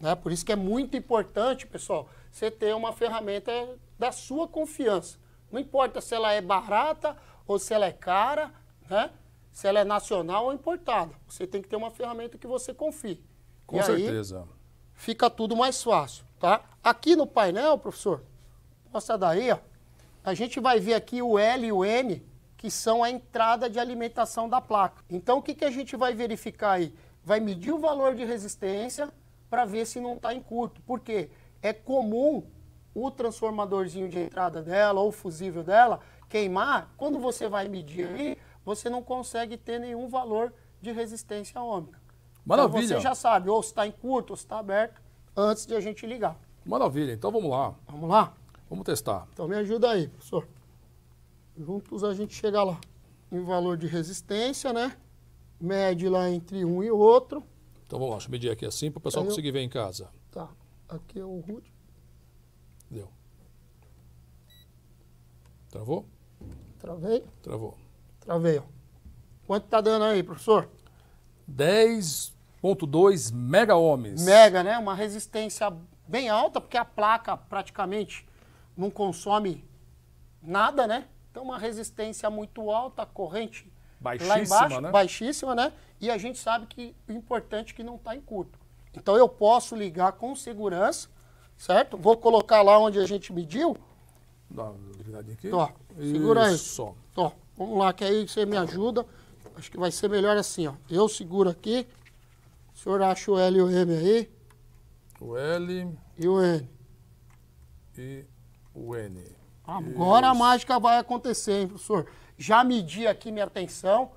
D: Né? Por isso que é muito importante, pessoal, você ter uma ferramenta da sua confiança. Não importa se ela é barata ou se ela é cara, né? se ela é nacional ou importada. Você tem que ter uma ferramenta que você confie. Com e certeza. Aí, fica tudo mais fácil, tá? Aqui no painel, professor, mostra daí, ó, a gente vai ver aqui o L e o N, que são a entrada de alimentação da placa. Então, o que, que a gente vai verificar aí? Vai medir o valor de resistência para ver se não está em curto. porque É comum o transformadorzinho de entrada dela ou o fusível dela queimar. Quando você vai medir aí, você não consegue ter nenhum valor de resistência ômica. Então, Maravilha. Então você já sabe, ou está em curto, ou está aberto, antes de a gente ligar. Maravilha, então vamos lá. Vamos lá? Vamos testar. Então me ajuda aí, professor. Juntos a gente chega lá. Em valor de resistência, né? Mede lá entre um e outro.
C: Então vamos lá, deixa eu medir aqui assim para o pessoal conseguir ver em casa.
D: Tá, aqui é o root. Deu. Travou? Travei. Travou. Travei, ó. Quanto tá dando aí, professor? 10.2 mega ohms. Mega, né? Uma resistência bem alta, porque a placa praticamente não consome nada, né? Então uma resistência muito alta, corrente baixíssima, lá embaixo, né? baixíssima, né? E a gente sabe que o importante é que não está em curto. Então eu posso ligar com segurança, certo? Vou colocar lá onde a gente mediu.
C: Dá uma aqui. Tô, segura aí. Só.
D: Tô. Vamos lá, que aí você me ajuda. Acho que vai ser melhor assim, ó. Eu seguro aqui. O senhor acha o L e o M aí? O L. E o N.
C: E o N.
D: Agora Isso. a mágica vai acontecer, hein, professor? Já medi aqui minha tensão.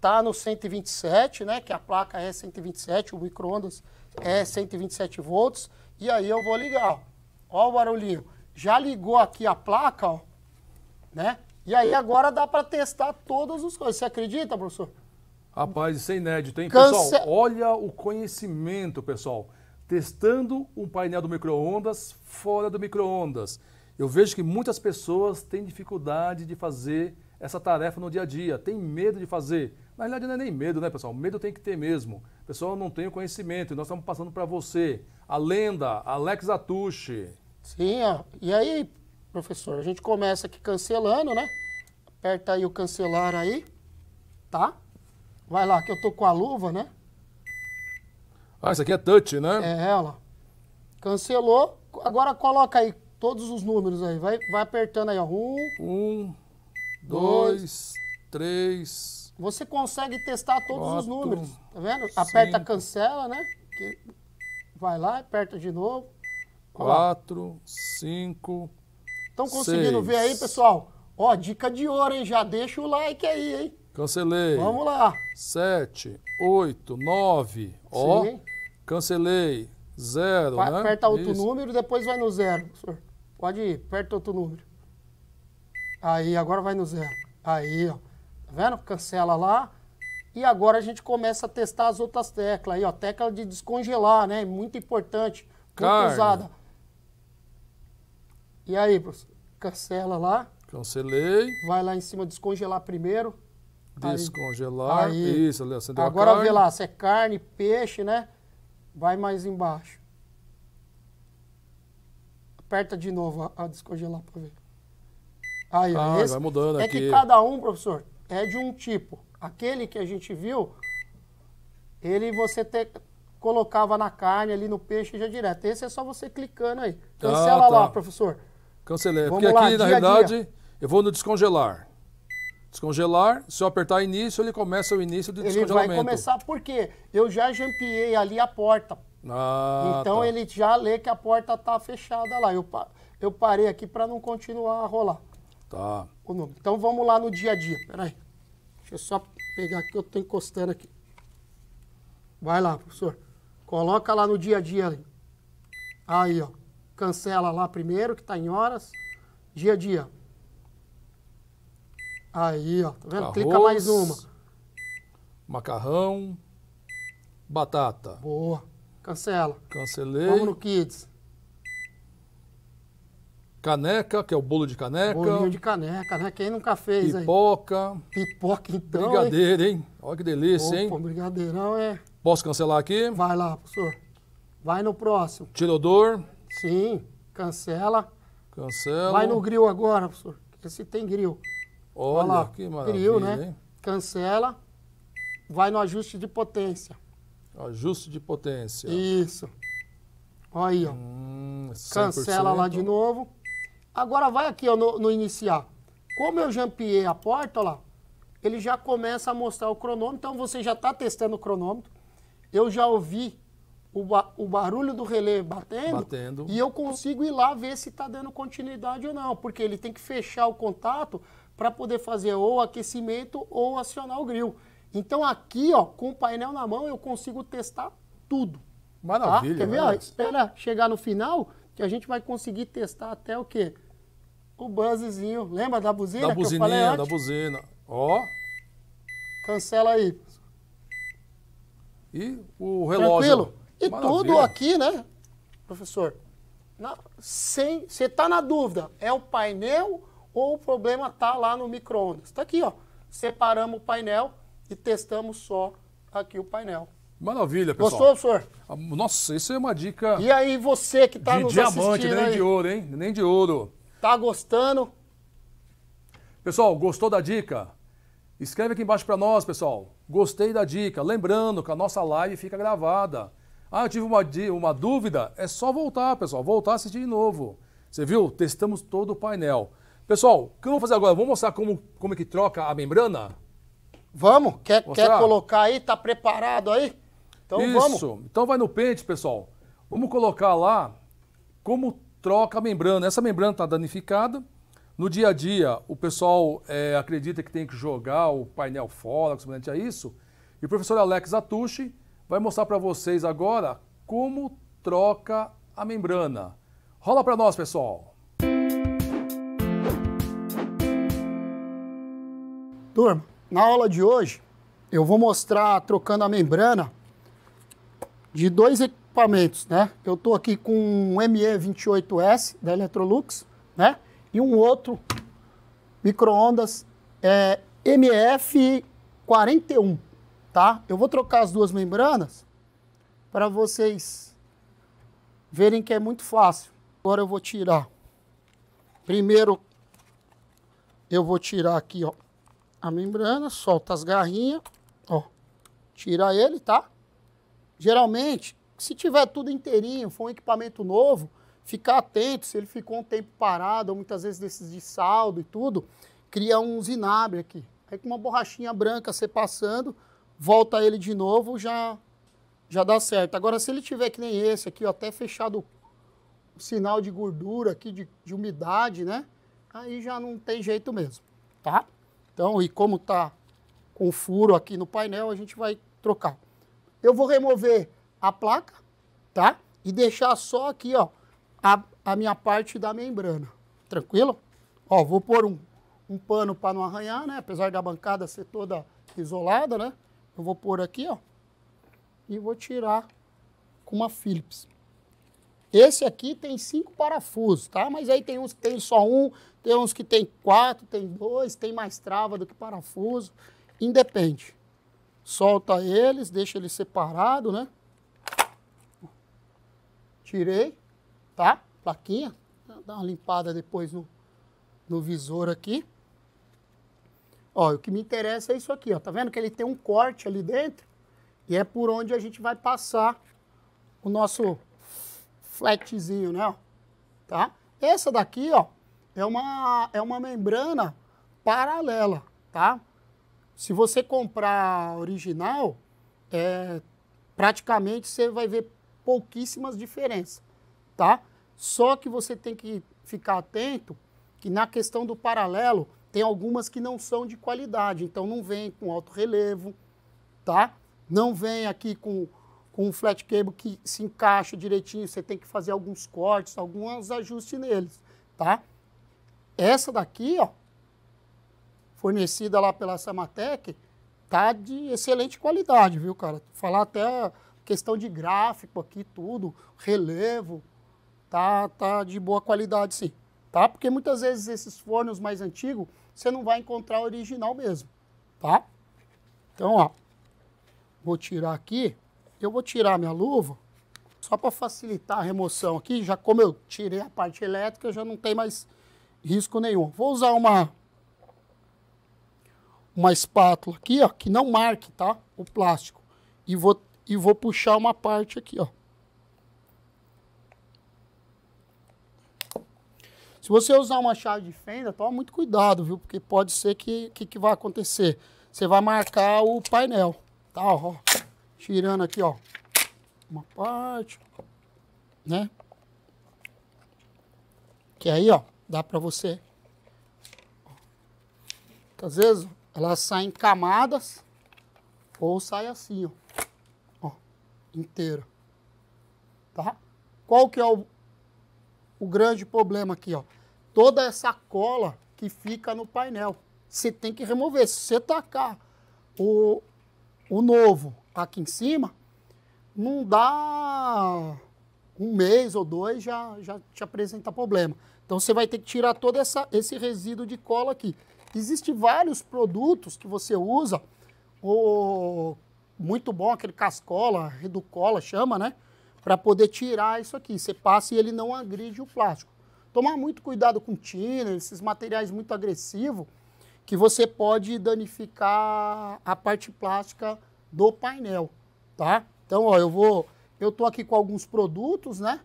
D: Tá no 127, né? Que a placa é 127, o microondas é 127 volts. E aí eu vou ligar. Ó, ó o barulhinho. Já ligou aqui a placa, ó, né? E aí agora dá para testar todas as coisas. Você acredita, professor? Rapaz, isso é
C: inédito, hein? Cance... Pessoal, olha o conhecimento, pessoal. Testando um painel do micro-ondas fora do micro-ondas. Eu vejo que muitas pessoas têm dificuldade de fazer essa tarefa no dia a dia, tem medo de fazer. Na realidade, não é nem medo, né, pessoal? Medo tem que ter mesmo. Pessoal, não tem o conhecimento e nós estamos passando para você a lenda Alex Atushi.
D: Sim, ó. e aí, professor? A gente começa aqui cancelando, né? Aperta aí o cancelar aí, tá? Vai lá, que eu tô com a luva, né?
C: Ah, isso aqui é touch, né?
D: É, ela. Cancelou. Agora coloca aí todos os números aí. Vai, vai apertando aí, ó. Um. Um. Dois.
C: três.
D: Você consegue testar todos quatro, os números, tá vendo? Aperta cinco, cancela, né? Vai lá, aperta de novo.
C: Quatro, cinco, Estão conseguindo Seis. ver aí,
D: pessoal? Ó, dica de ouro, hein? Já deixa o like aí, hein?
C: Cancelei. Vamos lá. Sete, oito, nove. Ó, Sim. cancelei. Zero, vai, né? Aperta outro Isso.
D: número, depois vai no zero, senhor. Pode ir, aperta outro número. Aí, agora vai no zero. Aí, ó. Tá vendo? Cancela lá. E agora a gente começa a testar as outras teclas aí, ó. Tecla de descongelar, né? Muito importante, muito Carne. usada. E aí, professor? Cancela lá.
C: Cancelei.
D: Vai lá em cima descongelar primeiro. Descongelar. Aí, isso, ali acendeu Agora vê lá, se é carne, peixe, né? Vai mais embaixo. Aperta de novo a, a descongelar para ver. Aí, ah, ó, esse, vai mudando é aqui. É que cada um, professor, é de um tipo. Aquele que a gente viu, ele você te, colocava na carne, ali no peixe já direto. Esse é só você clicando aí. Ah, Cancela ah, tá. lá, professor.
C: Cancelei. Vamos Porque lá, aqui, na realidade, eu vou no descongelar. Descongelar, se eu apertar início, ele começa o início do descongelamento. Ele vai começar
D: porque eu já jampiei ali a porta.
C: Ah, então tá. ele
D: já lê que a porta está fechada lá. Eu, eu parei aqui para não continuar a rolar. Tá. O Então vamos lá no dia a dia. Peraí. Deixa eu só pegar aqui, eu estou encostando aqui. Vai lá, professor. Coloca lá no dia a dia. Aí, ó cancela lá primeiro, que está em horas, dia a dia. Aí, ó, tá vendo? Arroz, Clica mais uma. Macarrão,
C: batata. Boa. Cancela. Cancelei. Vamos no Kids. Caneca, que é o bolo de caneca. Bolinho de
D: caneca, né? Quem nunca fez Pipoca. Aí? Pipoca, então. Brigadeiro, hein?
C: hein? Olha que delícia, Opa, hein?
D: Brigadeirão é. Posso cancelar aqui? Vai lá, professor. Vai no próximo. Tirador. Sim, cancela. Cancela. Vai no grill agora, professor. se tem grill. Olha, Olha lá, que maravilha. Grill, né? Hein? Cancela. Vai no ajuste de potência. Ajuste de potência. Isso. Olha aí, ó. Hum,
A: cancela lá
D: de novo. Agora vai aqui ó, no, no iniciar. Como eu jampiei a porta, ó lá, ele já começa a mostrar o cronômetro. Então você já está testando o cronômetro. Eu já ouvi o, ba o barulho do relé batendo, batendo, e eu consigo ir lá ver se está dando continuidade ou não, porque ele tem que fechar o contato para poder fazer ou aquecimento ou acionar o grill. Então aqui, ó, com o painel na mão, eu consigo testar tudo. Tá? Maravilha. Tá? Quer ver? Ó, espera chegar no final que a gente vai conseguir testar até o quê? O buzzzinho. Lembra da buzina? Da buzininha, da
C: buzina. Ó.
D: Cancela aí. E
C: o relógio. Tranquilo? E Maravilha. tudo
D: aqui, né, professor? Na, sem, você está na dúvida, é o painel ou o problema está lá no micro-ondas? Está aqui, ó. Separamos o painel e testamos só aqui o painel.
C: Maravilha, pessoal. Gostou, professor? Ah, nossa, isso é uma dica. E aí, você que está nos diamante, Nem aí. de ouro, hein? Nem de ouro. Tá
D: gostando?
C: Pessoal, gostou da dica? Escreve aqui embaixo para nós, pessoal. Gostei da dica. Lembrando que a nossa live fica gravada. Ah, eu tive uma, uma dúvida, é só voltar, pessoal, voltar a assistir de novo. Você viu? Testamos todo o painel. Pessoal, o que eu vou fazer agora? Vamos mostrar como, como é que troca a membrana? Vamos? Quer, quer colocar aí? Tá
D: preparado aí?
C: Então Isso. vamos. Isso. Então vai no pente, pessoal. Vamos colocar lá como troca a membrana. Essa membrana está danificada. No dia a dia, o pessoal é, acredita que tem que jogar o painel fora, semelhante a isso. E o professor Alex Atushi vai mostrar para vocês agora como troca a membrana.
D: Rola para nós, pessoal! Turma, na aula de hoje eu vou mostrar trocando a membrana de dois equipamentos, né? Eu estou aqui com um ME28S da Electrolux, né? E um outro microondas é, MF41, tá? Eu vou trocar as duas membranas para vocês verem que é muito fácil. Agora eu vou tirar. Primeiro eu vou tirar aqui, ó, a membrana, solta as garrinhas, ó. Tira ele, tá? Geralmente, se tiver tudo inteirinho, for um equipamento novo, ficar atento se ele ficou um tempo parado, ou muitas vezes desses de saldo e tudo, cria um zinabre aqui. Aí é com uma borrachinha branca você passando, volta ele de novo, já, já dá certo. Agora, se ele tiver que nem esse aqui, ó, até fechado o sinal de gordura aqui, de, de umidade, né? Aí já não tem jeito mesmo, tá? Então, e como tá com furo aqui no painel, a gente vai trocar. Eu vou remover a placa, tá? E deixar só aqui, ó, a, a minha parte da membrana, tranquilo? Ó, vou pôr um, um pano para não arranhar, né? Apesar da bancada ser toda isolada, né? Eu vou pôr aqui, ó, e vou tirar com uma Philips. Esse aqui tem cinco parafusos, tá? Mas aí tem uns que tem só um, tem uns que tem quatro, tem dois, tem mais trava do que parafuso. Independe. Solta eles, deixa ele separado, né? Tirei, tá? Plaquinha. Dá uma limpada depois no, no visor aqui. Ó, o que me interessa é isso aqui, ó. Tá vendo que ele tem um corte ali dentro? E é por onde a gente vai passar o nosso flatzinho, né? Tá? Essa daqui, ó, é uma, é uma membrana paralela, tá? Se você comprar original, é, praticamente você vai ver pouquíssimas diferenças, tá? Só que você tem que ficar atento que na questão do paralelo, tem algumas que não são de qualidade, então não vem com alto relevo, tá? Não vem aqui com, com um flat cable que se encaixa direitinho, você tem que fazer alguns cortes, alguns ajustes neles, tá? Essa daqui, ó, fornecida lá pela Samatec, tá de excelente qualidade, viu, cara? Falar até questão de gráfico aqui, tudo, relevo, tá, tá de boa qualidade, sim tá? Porque muitas vezes esses fornos mais antigos, você não vai encontrar original mesmo, tá? Então, ó, vou tirar aqui, eu vou tirar minha luva, só para facilitar a remoção aqui, já como eu tirei a parte elétrica, já não tem mais risco nenhum. Vou usar uma uma espátula aqui, ó, que não marque, tá? O plástico. E vou e vou puxar uma parte aqui, ó. Se você usar uma chave de fenda, toma muito cuidado, viu? Porque pode ser que, que, que vai acontecer? Você vai marcar o painel, tá? Ó, tirando aqui, ó, uma parte, né? Que aí, ó, dá pra você... às vezes elas saem em camadas ou sai assim, ó, ó inteira, tá? Qual que é o, o grande problema aqui, ó? toda essa cola que fica no painel. Você tem que remover. Se você tacar o, o novo aqui em cima, não dá um mês ou dois já, já te apresenta problema. Então você vai ter que tirar todo essa, esse resíduo de cola aqui. Existem vários produtos que você usa, o, muito bom aquele cascola, reducola, chama, né? Para poder tirar isso aqui. Você passa e ele não agride o plástico. Tomar muito cuidado com tinas, esses materiais muito agressivos, que você pode danificar a parte plástica do painel, tá? Então, ó, eu vou, eu tô aqui com alguns produtos, né?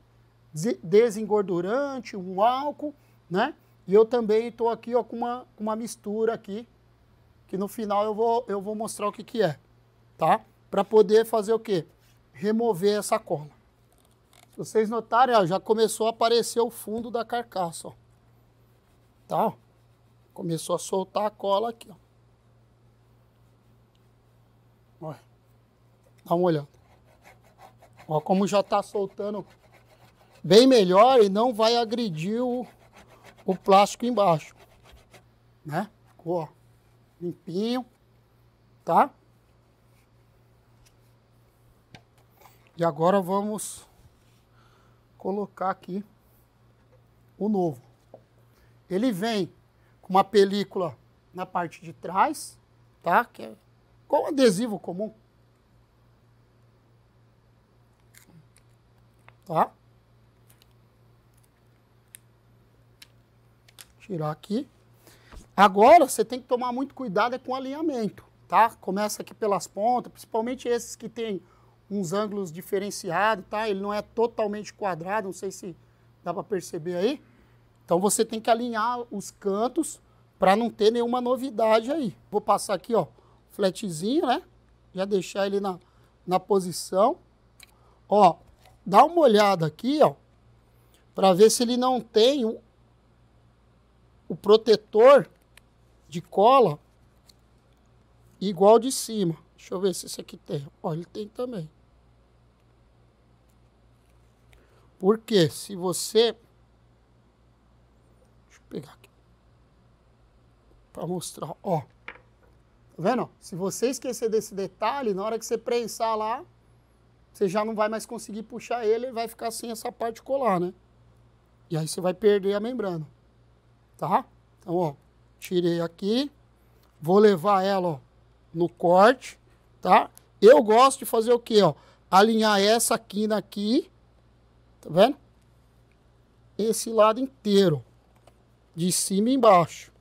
D: Desengordurante, um álcool, né? E eu também estou aqui ó, com uma, uma mistura aqui, que no final eu vou, eu vou mostrar o que, que é, tá? Para poder fazer o quê? Remover essa cola vocês notarem, ó, já começou a aparecer o fundo da carcaça, ó. Tá? Começou a soltar a cola aqui, ó. Olha. Dá uma olhada. Ó, como já está soltando bem melhor e não vai agredir o, o plástico embaixo. Né? Ficou, ó, limpinho, tá? E agora vamos colocar aqui o novo. Ele vem com uma película na parte de trás, tá? Que é com adesivo comum. Tá? Tirar aqui. Agora, você tem que tomar muito cuidado com é com alinhamento, tá? Começa aqui pelas pontas, principalmente esses que tem uns ângulos diferenciados, tá? Ele não é totalmente quadrado, não sei se dá para perceber aí. Então você tem que alinhar os cantos para não ter nenhuma novidade aí. Vou passar aqui, ó, flatzinho, né? Já deixar ele na, na posição. Ó, dá uma olhada aqui, ó, para ver se ele não tem o, o protetor de cola igual de cima. Deixa eu ver se esse aqui tem. Ó, ele tem também. Porque se você. Deixa eu pegar aqui. Para mostrar, ó. Tá vendo? Se você esquecer desse detalhe, na hora que você prensar lá, você já não vai mais conseguir puxar ele, e vai ficar sem essa parte colar, né? E aí você vai perder a membrana. Tá? Então, ó, tirei aqui. Vou levar ela, ó, no corte, tá? Eu gosto de fazer o quê, ó? Alinhar essa quina aqui Tá vendo? Esse lado inteiro. De cima e embaixo.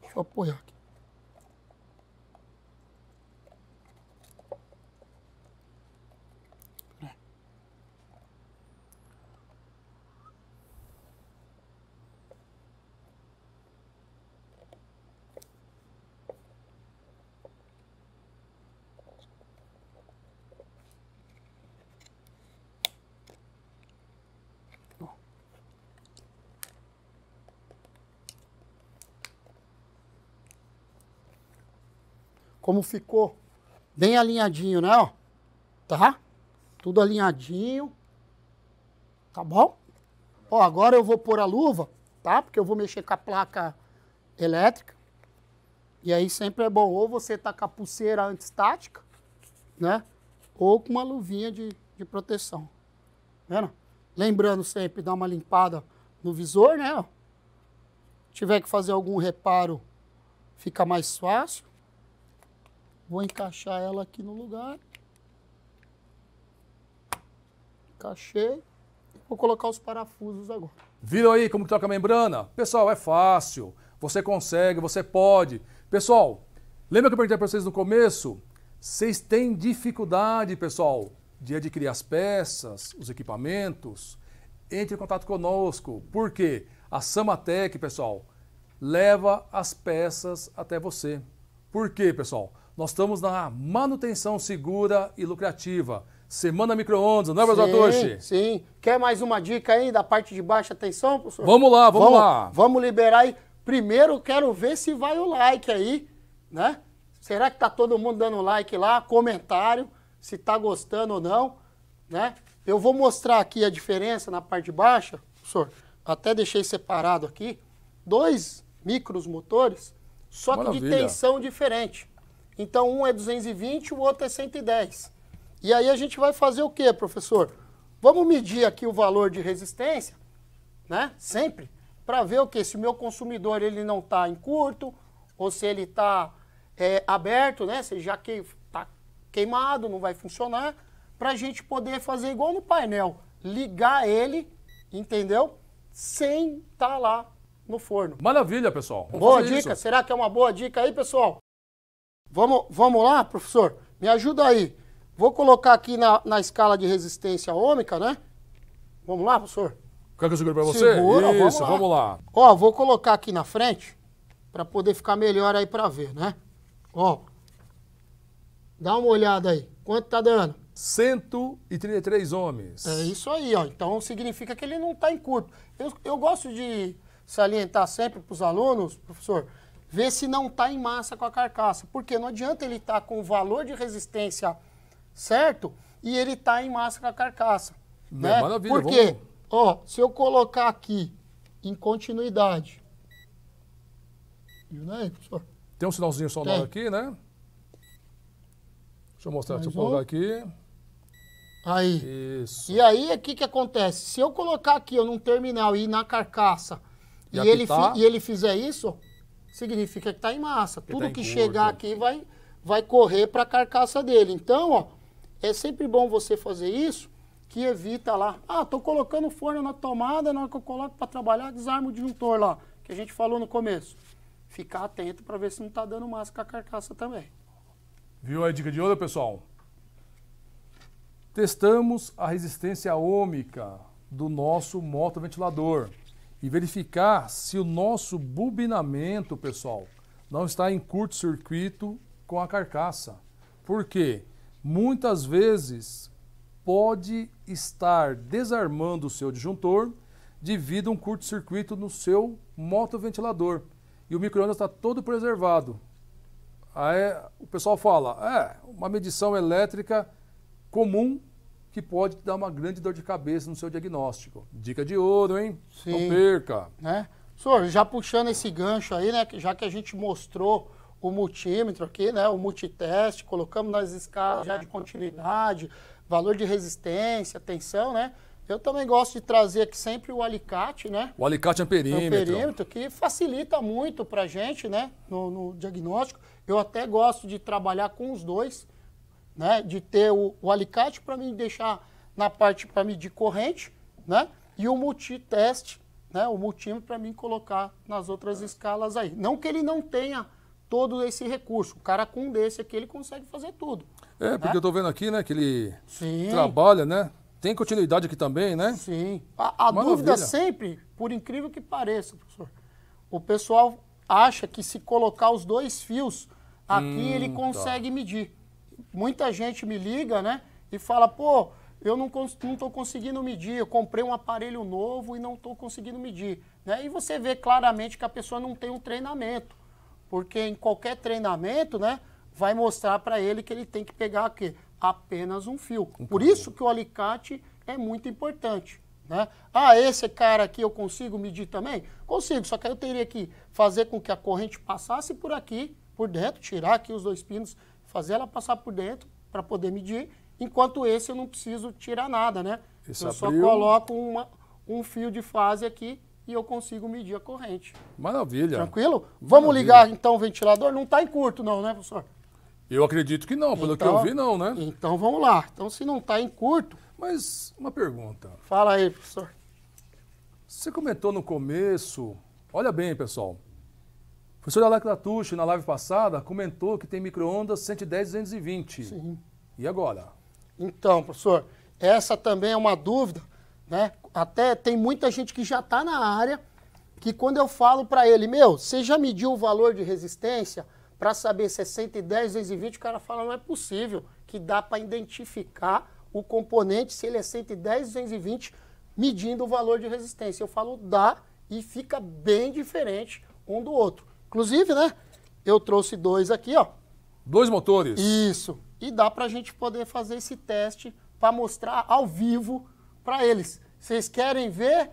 D: Deixa eu apoiar aqui. como ficou. Bem alinhadinho, né? Ó, tá? Tudo alinhadinho. Tá bom? Ó, agora eu vou pôr a luva, tá? Porque eu vou mexer com a placa elétrica. E aí sempre é bom ou você tá com a pulseira antistática, né? Ou com uma luvinha de, de proteção. Vendo? Lembrando sempre dar uma limpada no visor, né? Se tiver que fazer algum reparo, fica mais fácil. Vou encaixar ela aqui no lugar.
C: Encaixei.
D: Vou colocar os parafusos agora.
C: Viram aí como troca a membrana? Pessoal, é fácil. Você consegue, você pode. Pessoal, lembra que eu perguntei para vocês no começo? Vocês têm dificuldade, pessoal, de adquirir as peças, os equipamentos? Entre em contato conosco. Por quê? A Samatec, pessoal, leva as peças até você. Por quê, pessoal? Nós estamos na manutenção segura e lucrativa. Semana Microondas, não é, professor Atushi?
D: Sim, Quer mais uma dica aí da parte de baixa tensão, professor? Vamos lá, vamos, vamos lá. Vamos liberar aí. Primeiro, quero ver se vai o like aí, né? Será que tá todo mundo dando like lá? Comentário, se tá gostando ou não, né? Eu vou mostrar aqui a diferença na parte baixa, professor. Até deixei separado aqui. Dois micros motores, só Maravilha. que de tensão diferente. Então, um é 220, o outro é 110. E aí a gente vai fazer o quê, professor? Vamos medir aqui o valor de resistência, né? Sempre, para ver o que se o meu consumidor ele não está em curto ou se ele está é, aberto, né? Se já que está queimado, não vai funcionar, para a gente poder fazer igual no painel, ligar ele, entendeu? Sem estar tá lá no forno.
C: Maravilha, pessoal.
D: Vamos boa dica. Isso. Será que é uma boa dica aí, pessoal? Vamos, vamos lá, professor? Me ajuda aí. Vou colocar aqui na, na escala de resistência ômica, né? Vamos lá, professor?
C: Quer que eu segure para você? Segura, Isso, vamos lá. vamos lá.
D: Ó, vou colocar aqui na frente para poder ficar melhor aí para ver, né? Ó, dá uma olhada aí. Quanto tá dando? 133 ohms. É isso aí, ó. Então significa que ele não está em curto. Eu, eu gosto de salientar sempre para os alunos, professor, ver se não está em massa com a carcaça. Porque não adianta ele estar tá com o valor de resistência certo e ele está em massa com a carcaça. né? Maravilha, Porque, vamos... ó, se eu colocar aqui em continuidade. Viu, né, professor? Tem um sinalzinho sonoro Tem. aqui, né? Deixa eu mostrar, Mais deixa eu colocar aqui. Aí. Isso. E aí, o que, que acontece? Se eu colocar aqui num terminal e ir na carcaça
C: e, e ele, e
D: ele fizer isso, significa que está em massa. Tá Tudo tá que curto. chegar aqui vai, vai correr para a carcaça dele. Então, ó, é sempre bom você fazer isso, que evita lá. Ah, estou colocando o forno na tomada, na hora que eu coloco para trabalhar, desarmo o disjuntor lá, que a gente falou no começo. Ficar atento para ver se não está dando massa com a carcaça também.
C: Viu a dica de ouro, pessoal? Testamos a resistência ômica do nosso motoventilador. ventilador e verificar se o nosso bobinamento, pessoal, não está em curto-circuito com a carcaça. Por quê? Muitas vezes pode estar desarmando o seu disjuntor devido a um curto-circuito no seu motoventilador. E o micro-ondas está todo preservado. Aí, o pessoal fala, é, uma medição elétrica comum que pode te dar uma grande dor de cabeça no seu diagnóstico. Dica de ouro, hein? Sim. Não perca.
D: Né? Senhor, já puxando esse gancho aí, né? Já que a gente mostrou o multímetro aqui, né? O multiteste, colocamos nas escalas já né, de continuidade, valor de resistência, tensão, né? Eu também gosto de trazer aqui sempre o alicate, né?
C: O alicate amperímetro. É amperímetro,
D: é que facilita muito para a gente, né? No, no diagnóstico. Eu até gosto de trabalhar com os dois, né? De ter o, o alicate para me deixar na parte para medir corrente, né? E o multiteste, né? O multímetro para mim colocar nas outras escalas aí. Não que ele não tenha todo esse recurso. O cara com um desse aqui, ele consegue fazer tudo. É, porque né? eu
C: estou vendo aqui, né, que ele Sim. trabalha, né? Tem continuidade aqui também, né? Sim.
D: A, a dúvida sempre, por incrível que pareça, professor, o pessoal acha que se colocar os dois fios aqui, hum, ele tá. consegue tá. medir muita gente me liga, né? E fala, pô, eu não estou conseguindo medir, eu comprei um aparelho novo e não estou conseguindo medir. Né? E você vê claramente que a pessoa não tem um treinamento, porque em qualquer treinamento, né, vai mostrar para ele que ele tem que pegar aqui apenas um fio. Entendi. Por isso que o alicate é muito importante. Né? Ah, esse cara aqui eu consigo medir também? Consigo, só que eu teria que fazer com que a corrente passasse por aqui, por dentro, tirar aqui os dois pinos fazer ela passar por dentro para poder medir, enquanto esse eu não preciso tirar nada, né? Esse eu só coloco uma, um fio de fase aqui e eu consigo medir a corrente.
C: Maravilha. Tranquilo?
D: Maravilha. Vamos ligar então o ventilador? Não está em curto não, né, professor?
C: Eu acredito que não, pelo então, que eu então, vi
D: não, né? Então vamos lá. Então se não está em curto... Mas uma pergunta.
C: Fala aí, professor. Você comentou no começo, olha bem, pessoal, professor Alec Latucci, na live passada, comentou que tem microondas 110 e
D: 220. Sim. E agora? Então, professor, essa também é uma dúvida, né? Até tem muita gente que já está na área, que quando eu falo para ele, meu, você já mediu o valor de resistência para saber se é 110, 220, o cara fala, não é possível, que dá para identificar o componente, se ele é 110, 220, medindo o valor de resistência. Eu falo dá e fica bem diferente um do outro. Inclusive, né? Eu trouxe dois aqui, ó. Dois motores? Isso. E dá para a gente poder fazer esse teste para mostrar ao vivo para eles. Vocês querem ver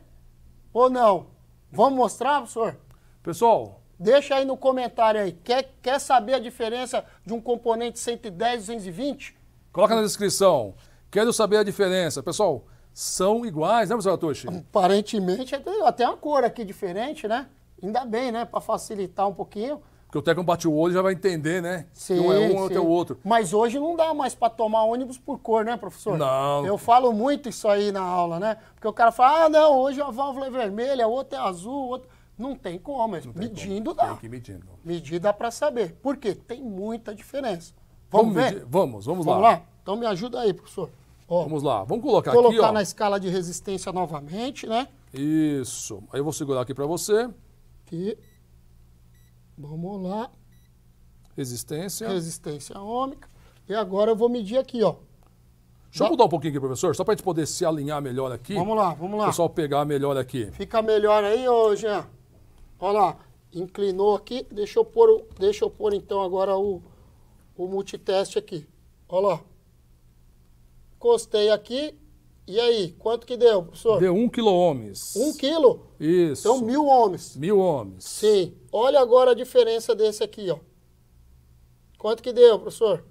D: ou não? Vamos mostrar, professor? Pessoal, deixa aí no comentário aí. Quer, quer saber a diferença de um componente 110 e 220? Coloca na descrição. Quero saber a diferença. Pessoal, são
C: iguais, né, professor Atoshi?
D: Aparentemente, é até uma cor aqui diferente, né? Ainda bem, né? Para facilitar um pouquinho.
C: Porque o técnico bate o olho já vai entender, né? É sim, um é um, sim. outro é o outro.
D: Mas hoje não dá mais para tomar ônibus por cor, né, professor? Não. Eu falo muito isso aí na aula, né? Porque o cara fala, ah, não, hoje a válvula é vermelha, a outra é azul, outra... Não tem como, não medindo como. dá. Tem que medindo. Medir dá para saber. Por quê? Tem muita diferença. Vamos, vamos ver? Vamos, vamos, vamos lá. lá. Então me ajuda aí, professor. Ó, vamos lá, vamos colocar, colocar aqui, Colocar na escala de resistência novamente, né?
C: Isso. Aí eu vou segurar aqui para você
D: aqui. Vamos lá.
C: Resistência.
D: Resistência ômica. E agora eu vou medir aqui, ó.
C: Deixa da... eu mudar um pouquinho aqui, professor, só para a gente poder se alinhar melhor
D: aqui. Vamos lá, vamos lá. O pessoal
C: pegar melhor aqui.
D: Fica melhor aí, ô Jean. Olha lá, inclinou aqui. Deixa eu pôr, deixa eu pôr então agora o, o multiteste aqui. Olha lá. Encostei aqui, e aí, quanto que deu, professor? Deu
C: 1 um quilo ohms. 1 um quilo? Isso. Então, mil ohms. Mil ohms.
D: Sim. Olha agora a diferença desse aqui, ó. Quanto que deu, professor?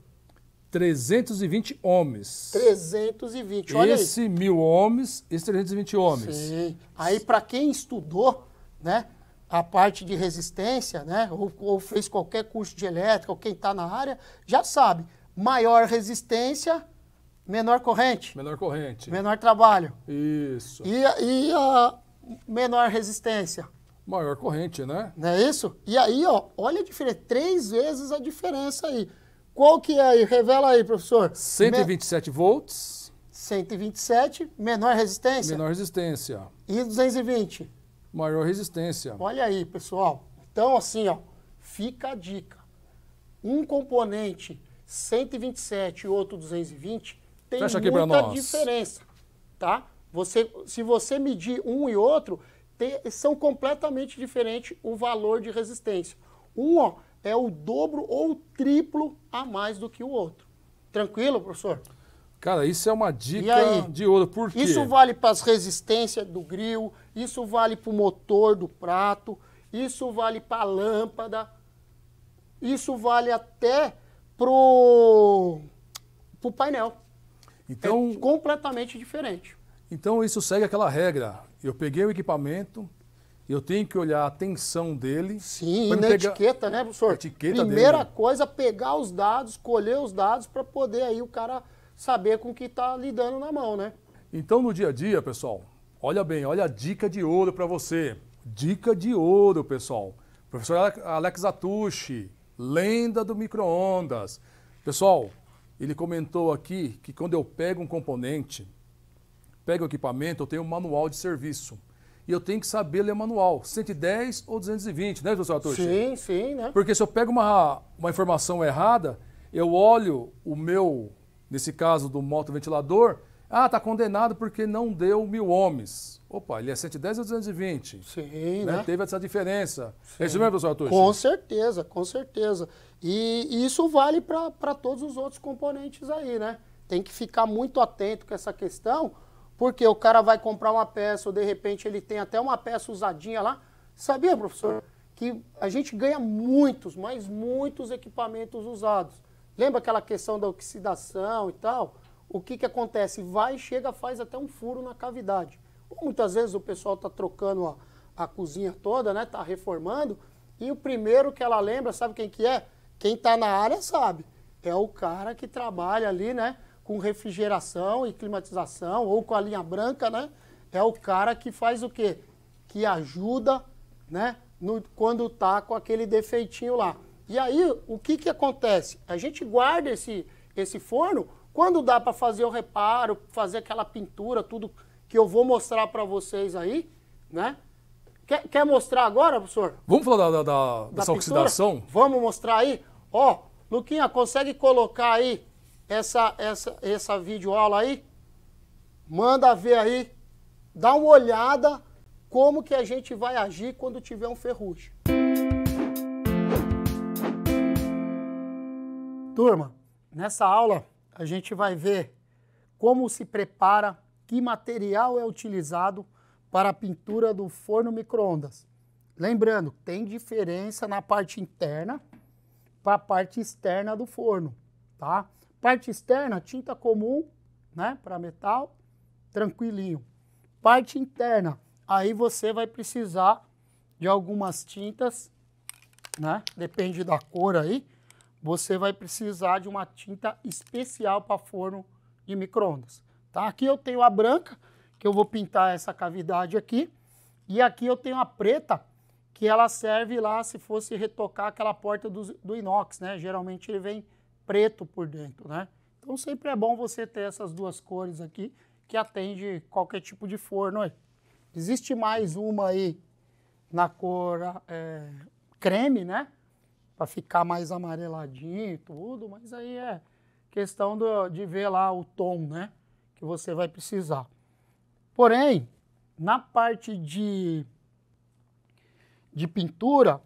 C: 320 ohms.
D: 320, olha Esse
C: aí. mil ohms,
D: esse 320 ohms. Sim. Aí, para quem estudou, né, a parte de resistência, né, ou, ou fez qualquer curso de elétrica, ou quem está na área, já sabe. Maior resistência, Menor corrente. Menor corrente. Menor trabalho. Isso. E, e a menor resistência. Maior corrente, né? Não é isso? E aí, ó, olha a diferença. Três vezes a diferença aí. Qual que é aí? Revela aí, professor. 127
C: Me... volts.
D: 127, menor resistência. Menor
C: resistência.
D: E 220. Maior resistência. Olha aí, pessoal. Então, assim, ó, fica a dica. Um componente 127 e outro 220 tem Fecha muita diferença, tá? Você, se você medir um e outro, tem, são completamente diferentes o valor de resistência. Um ó, é o dobro ou o triplo a mais do que o outro. Tranquilo, professor?
C: Cara, isso é uma dica de ouro. Por quê? Isso
D: vale para as resistências do grill, isso vale para o motor do prato, isso vale para a lâmpada, isso vale até pro, pro painel. Então, é completamente diferente. Então
C: isso segue aquela regra. Eu peguei o equipamento, eu tenho que olhar a tensão dele. Sim, e na pegar... etiqueta, né, professor? Etiqueta Primeira dele,
D: coisa, pegar os dados, colher os dados para poder aí o cara saber com o que está lidando na mão, né? Então no dia a dia,
C: pessoal, olha bem, olha a dica de ouro para você. Dica de ouro, pessoal. Professor Alex Atushi, lenda do micro-ondas. Pessoal, ele comentou aqui que quando eu pego um componente, pego o equipamento, eu tenho um manual de serviço. E eu tenho que saber ler manual, 110 ou 220, né, professor Ator? Sim, sim, né? Porque se eu pego uma, uma informação errada, eu olho o meu, nesse caso do moto ventilador, ah, está condenado porque não deu mil ohms. Opa, ele é 110 ou 220? Sim, né? né? Teve essa diferença. Sim. É isso mesmo, professor Atush? Com
D: certeza, com certeza. E, e isso vale para todos os outros componentes aí, né? Tem que ficar muito atento com essa questão, porque o cara vai comprar uma peça, ou de repente ele tem até uma peça usadinha lá. Sabia, professor, que a gente ganha muitos, mas muitos equipamentos usados. Lembra aquela questão da oxidação e tal? O que, que acontece? Vai, chega, faz até um furo na cavidade. Muitas vezes o pessoal está trocando a, a cozinha toda, né? Está reformando. E o primeiro que ela lembra, sabe quem que é? Quem está na área sabe. É o cara que trabalha ali, né? Com refrigeração e climatização, ou com a linha branca, né? É o cara que faz o quê? Que ajuda, né? No, quando tá com aquele defeitinho lá. E aí, o que que acontece? A gente guarda esse, esse forno quando dá para fazer o reparo, fazer aquela pintura, tudo que eu vou mostrar para vocês aí, né? Quer, quer, mostrar agora, professor? Vamos falar
C: da, da, da, dessa oxidação?
D: Vamos mostrar aí. Ó, Luquinha, consegue colocar aí essa, essa, essa videoaula aí? Manda ver aí. Dá uma olhada como que a gente vai agir quando tiver um ferrugem. Turma, nessa aula a gente vai ver como se prepara que material é utilizado para a pintura do forno microondas. Lembrando, tem diferença na parte interna para a parte externa do forno, tá? Parte externa, tinta comum, né, para metal, tranquilinho. Parte interna, aí você vai precisar de algumas tintas, né? Depende da cor aí. Você vai precisar de uma tinta especial para forno de microondas. Tá? Aqui eu tenho a branca, que eu vou pintar essa cavidade aqui. E aqui eu tenho a preta, que ela serve lá se fosse retocar aquela porta do, do inox, né? Geralmente ele vem preto por dentro, né? Então sempre é bom você ter essas duas cores aqui, que atende qualquer tipo de forno aí. Existe mais uma aí na cor é, creme, né? Para ficar mais amareladinho e tudo, mas aí é questão do, de ver lá o tom, né? que você vai precisar. Porém, na parte de, de pintura,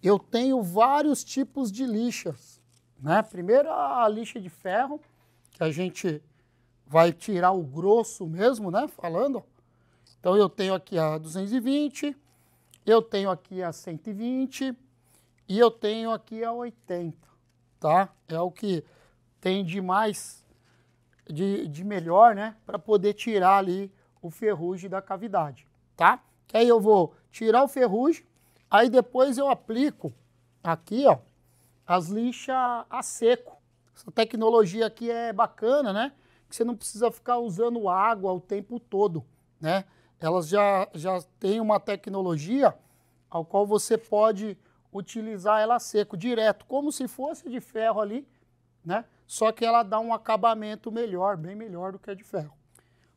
D: eu tenho vários tipos de lixas. Né? Primeiro a lixa de ferro, que a gente vai tirar o grosso mesmo, né? Falando. Então eu tenho aqui a 220, eu tenho aqui a 120 e eu tenho aqui a 80, tá? É o que tem de mais de, de melhor, né? Para poder tirar ali o ferrugem da cavidade, tá? aí eu vou tirar o ferrugem, aí depois eu aplico aqui, ó, as lixas a seco. Essa tecnologia aqui é bacana, né? Que você não precisa ficar usando água o tempo todo, né? Elas já, já têm uma tecnologia ao qual você pode utilizar ela seco direto, como se fosse de ferro ali, né? Só que ela dá um acabamento melhor, bem melhor do que a de ferro.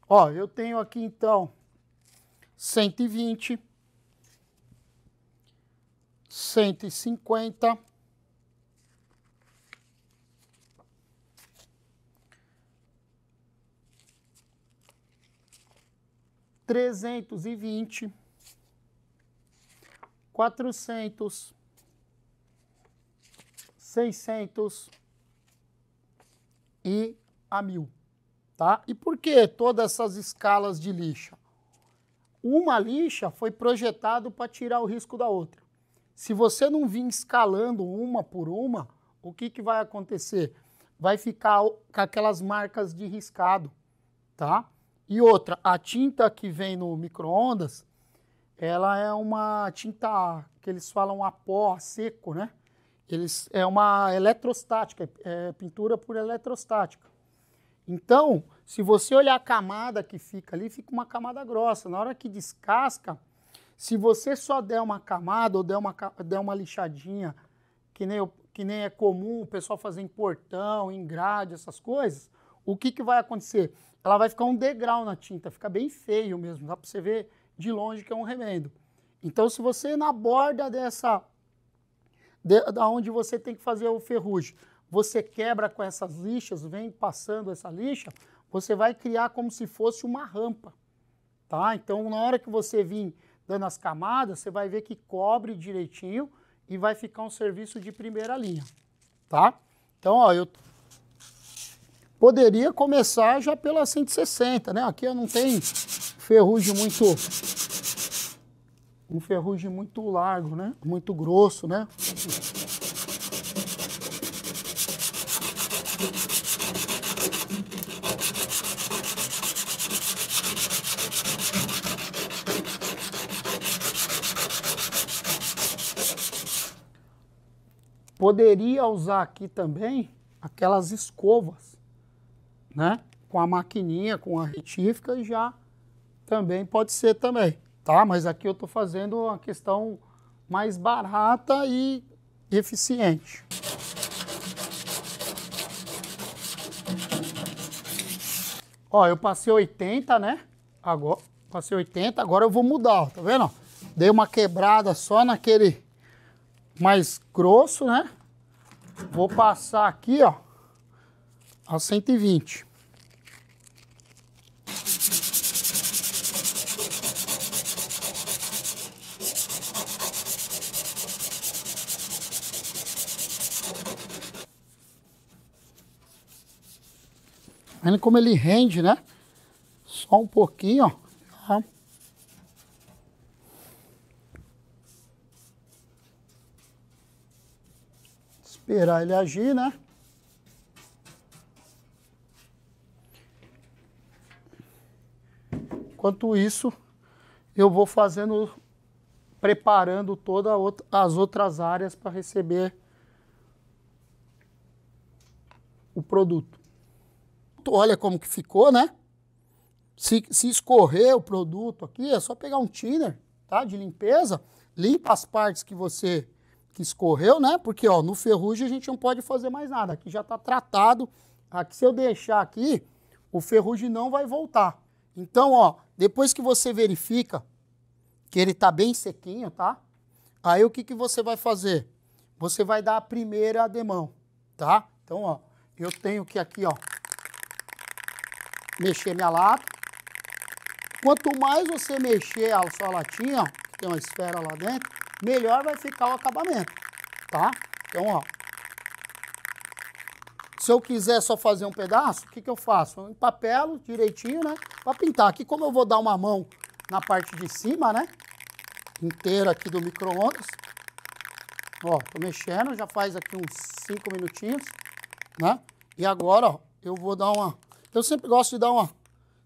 D: Ó, eu tenho aqui então 120, 150, 320, 400, 600, e a mil. Tá? E por que todas essas escalas de lixa? Uma lixa foi projetada para tirar o risco da outra. Se você não vir escalando uma por uma, o que, que vai acontecer? Vai ficar com aquelas marcas de riscado, tá? E outra, a tinta que vem no micro-ondas, ela é uma tinta que eles falam a pó, a seco, né? Eles, é uma eletrostática, é, é pintura por eletrostática. Então, se você olhar a camada que fica ali, fica uma camada grossa. Na hora que descasca, se você só der uma camada ou der uma, der uma lixadinha, que nem, que nem é comum o pessoal fazer em portão, em grade, essas coisas, o que, que vai acontecer? Ela vai ficar um degrau na tinta, fica bem feio mesmo, dá para você ver de longe que é um remendo. Então, se você na borda dessa de, da onde você tem que fazer o ferrugem. Você quebra com essas lixas, vem passando essa lixa, você vai criar como se fosse uma rampa. Tá? Então, na hora que você vir dando as camadas, você vai ver que cobre direitinho e vai ficar um serviço de primeira linha. Tá? Então, ó, eu poderia começar já pela 160, né? Aqui eu não tenho ferrugem muito um ferrugem muito largo, né? Muito grosso, né? Poderia usar aqui também aquelas escovas, né? Com a maquininha, com a retífica já também pode ser também. Tá, mas aqui eu estou fazendo uma questão mais barata e eficiente. Ó, eu passei 80, né? Agora, passei 80, agora eu vou mudar, ó, tá vendo? Dei uma quebrada só naquele mais grosso, né? Vou passar aqui, ó, a 120. Vendo como ele rende, né? Só um pouquinho, ó. ó. Esperar ele agir, né? Enquanto isso, eu vou fazendo, preparando todas as outras áreas para receber o produto olha como que ficou, né? Se, se escorrer o produto aqui, é só pegar um thinner, tá? De limpeza, limpa as partes que você que escorreu, né? Porque, ó, no ferrugem a gente não pode fazer mais nada. Aqui já está tratado. Aqui, se eu deixar aqui, o ferrugem não vai voltar. Então, ó, depois que você verifica que ele está bem sequinho, tá? Aí o que, que você vai fazer? Você vai dar a primeira demão, tá? Então, ó, eu tenho que aqui, ó, mexer minha lata. Quanto mais você mexer a sua latinha, que tem uma esfera lá dentro, melhor vai ficar o acabamento, tá? Então, ó. Se eu quiser só fazer um pedaço, o que, que eu faço? Eu empapelo direitinho, né? Para pintar. Aqui, como eu vou dar uma mão na parte de cima, né? Inteira aqui do micro-ondas. Ó, tô mexendo, já faz aqui uns 5 minutinhos, né? E agora, ó, eu vou dar uma eu sempre gosto de dar uma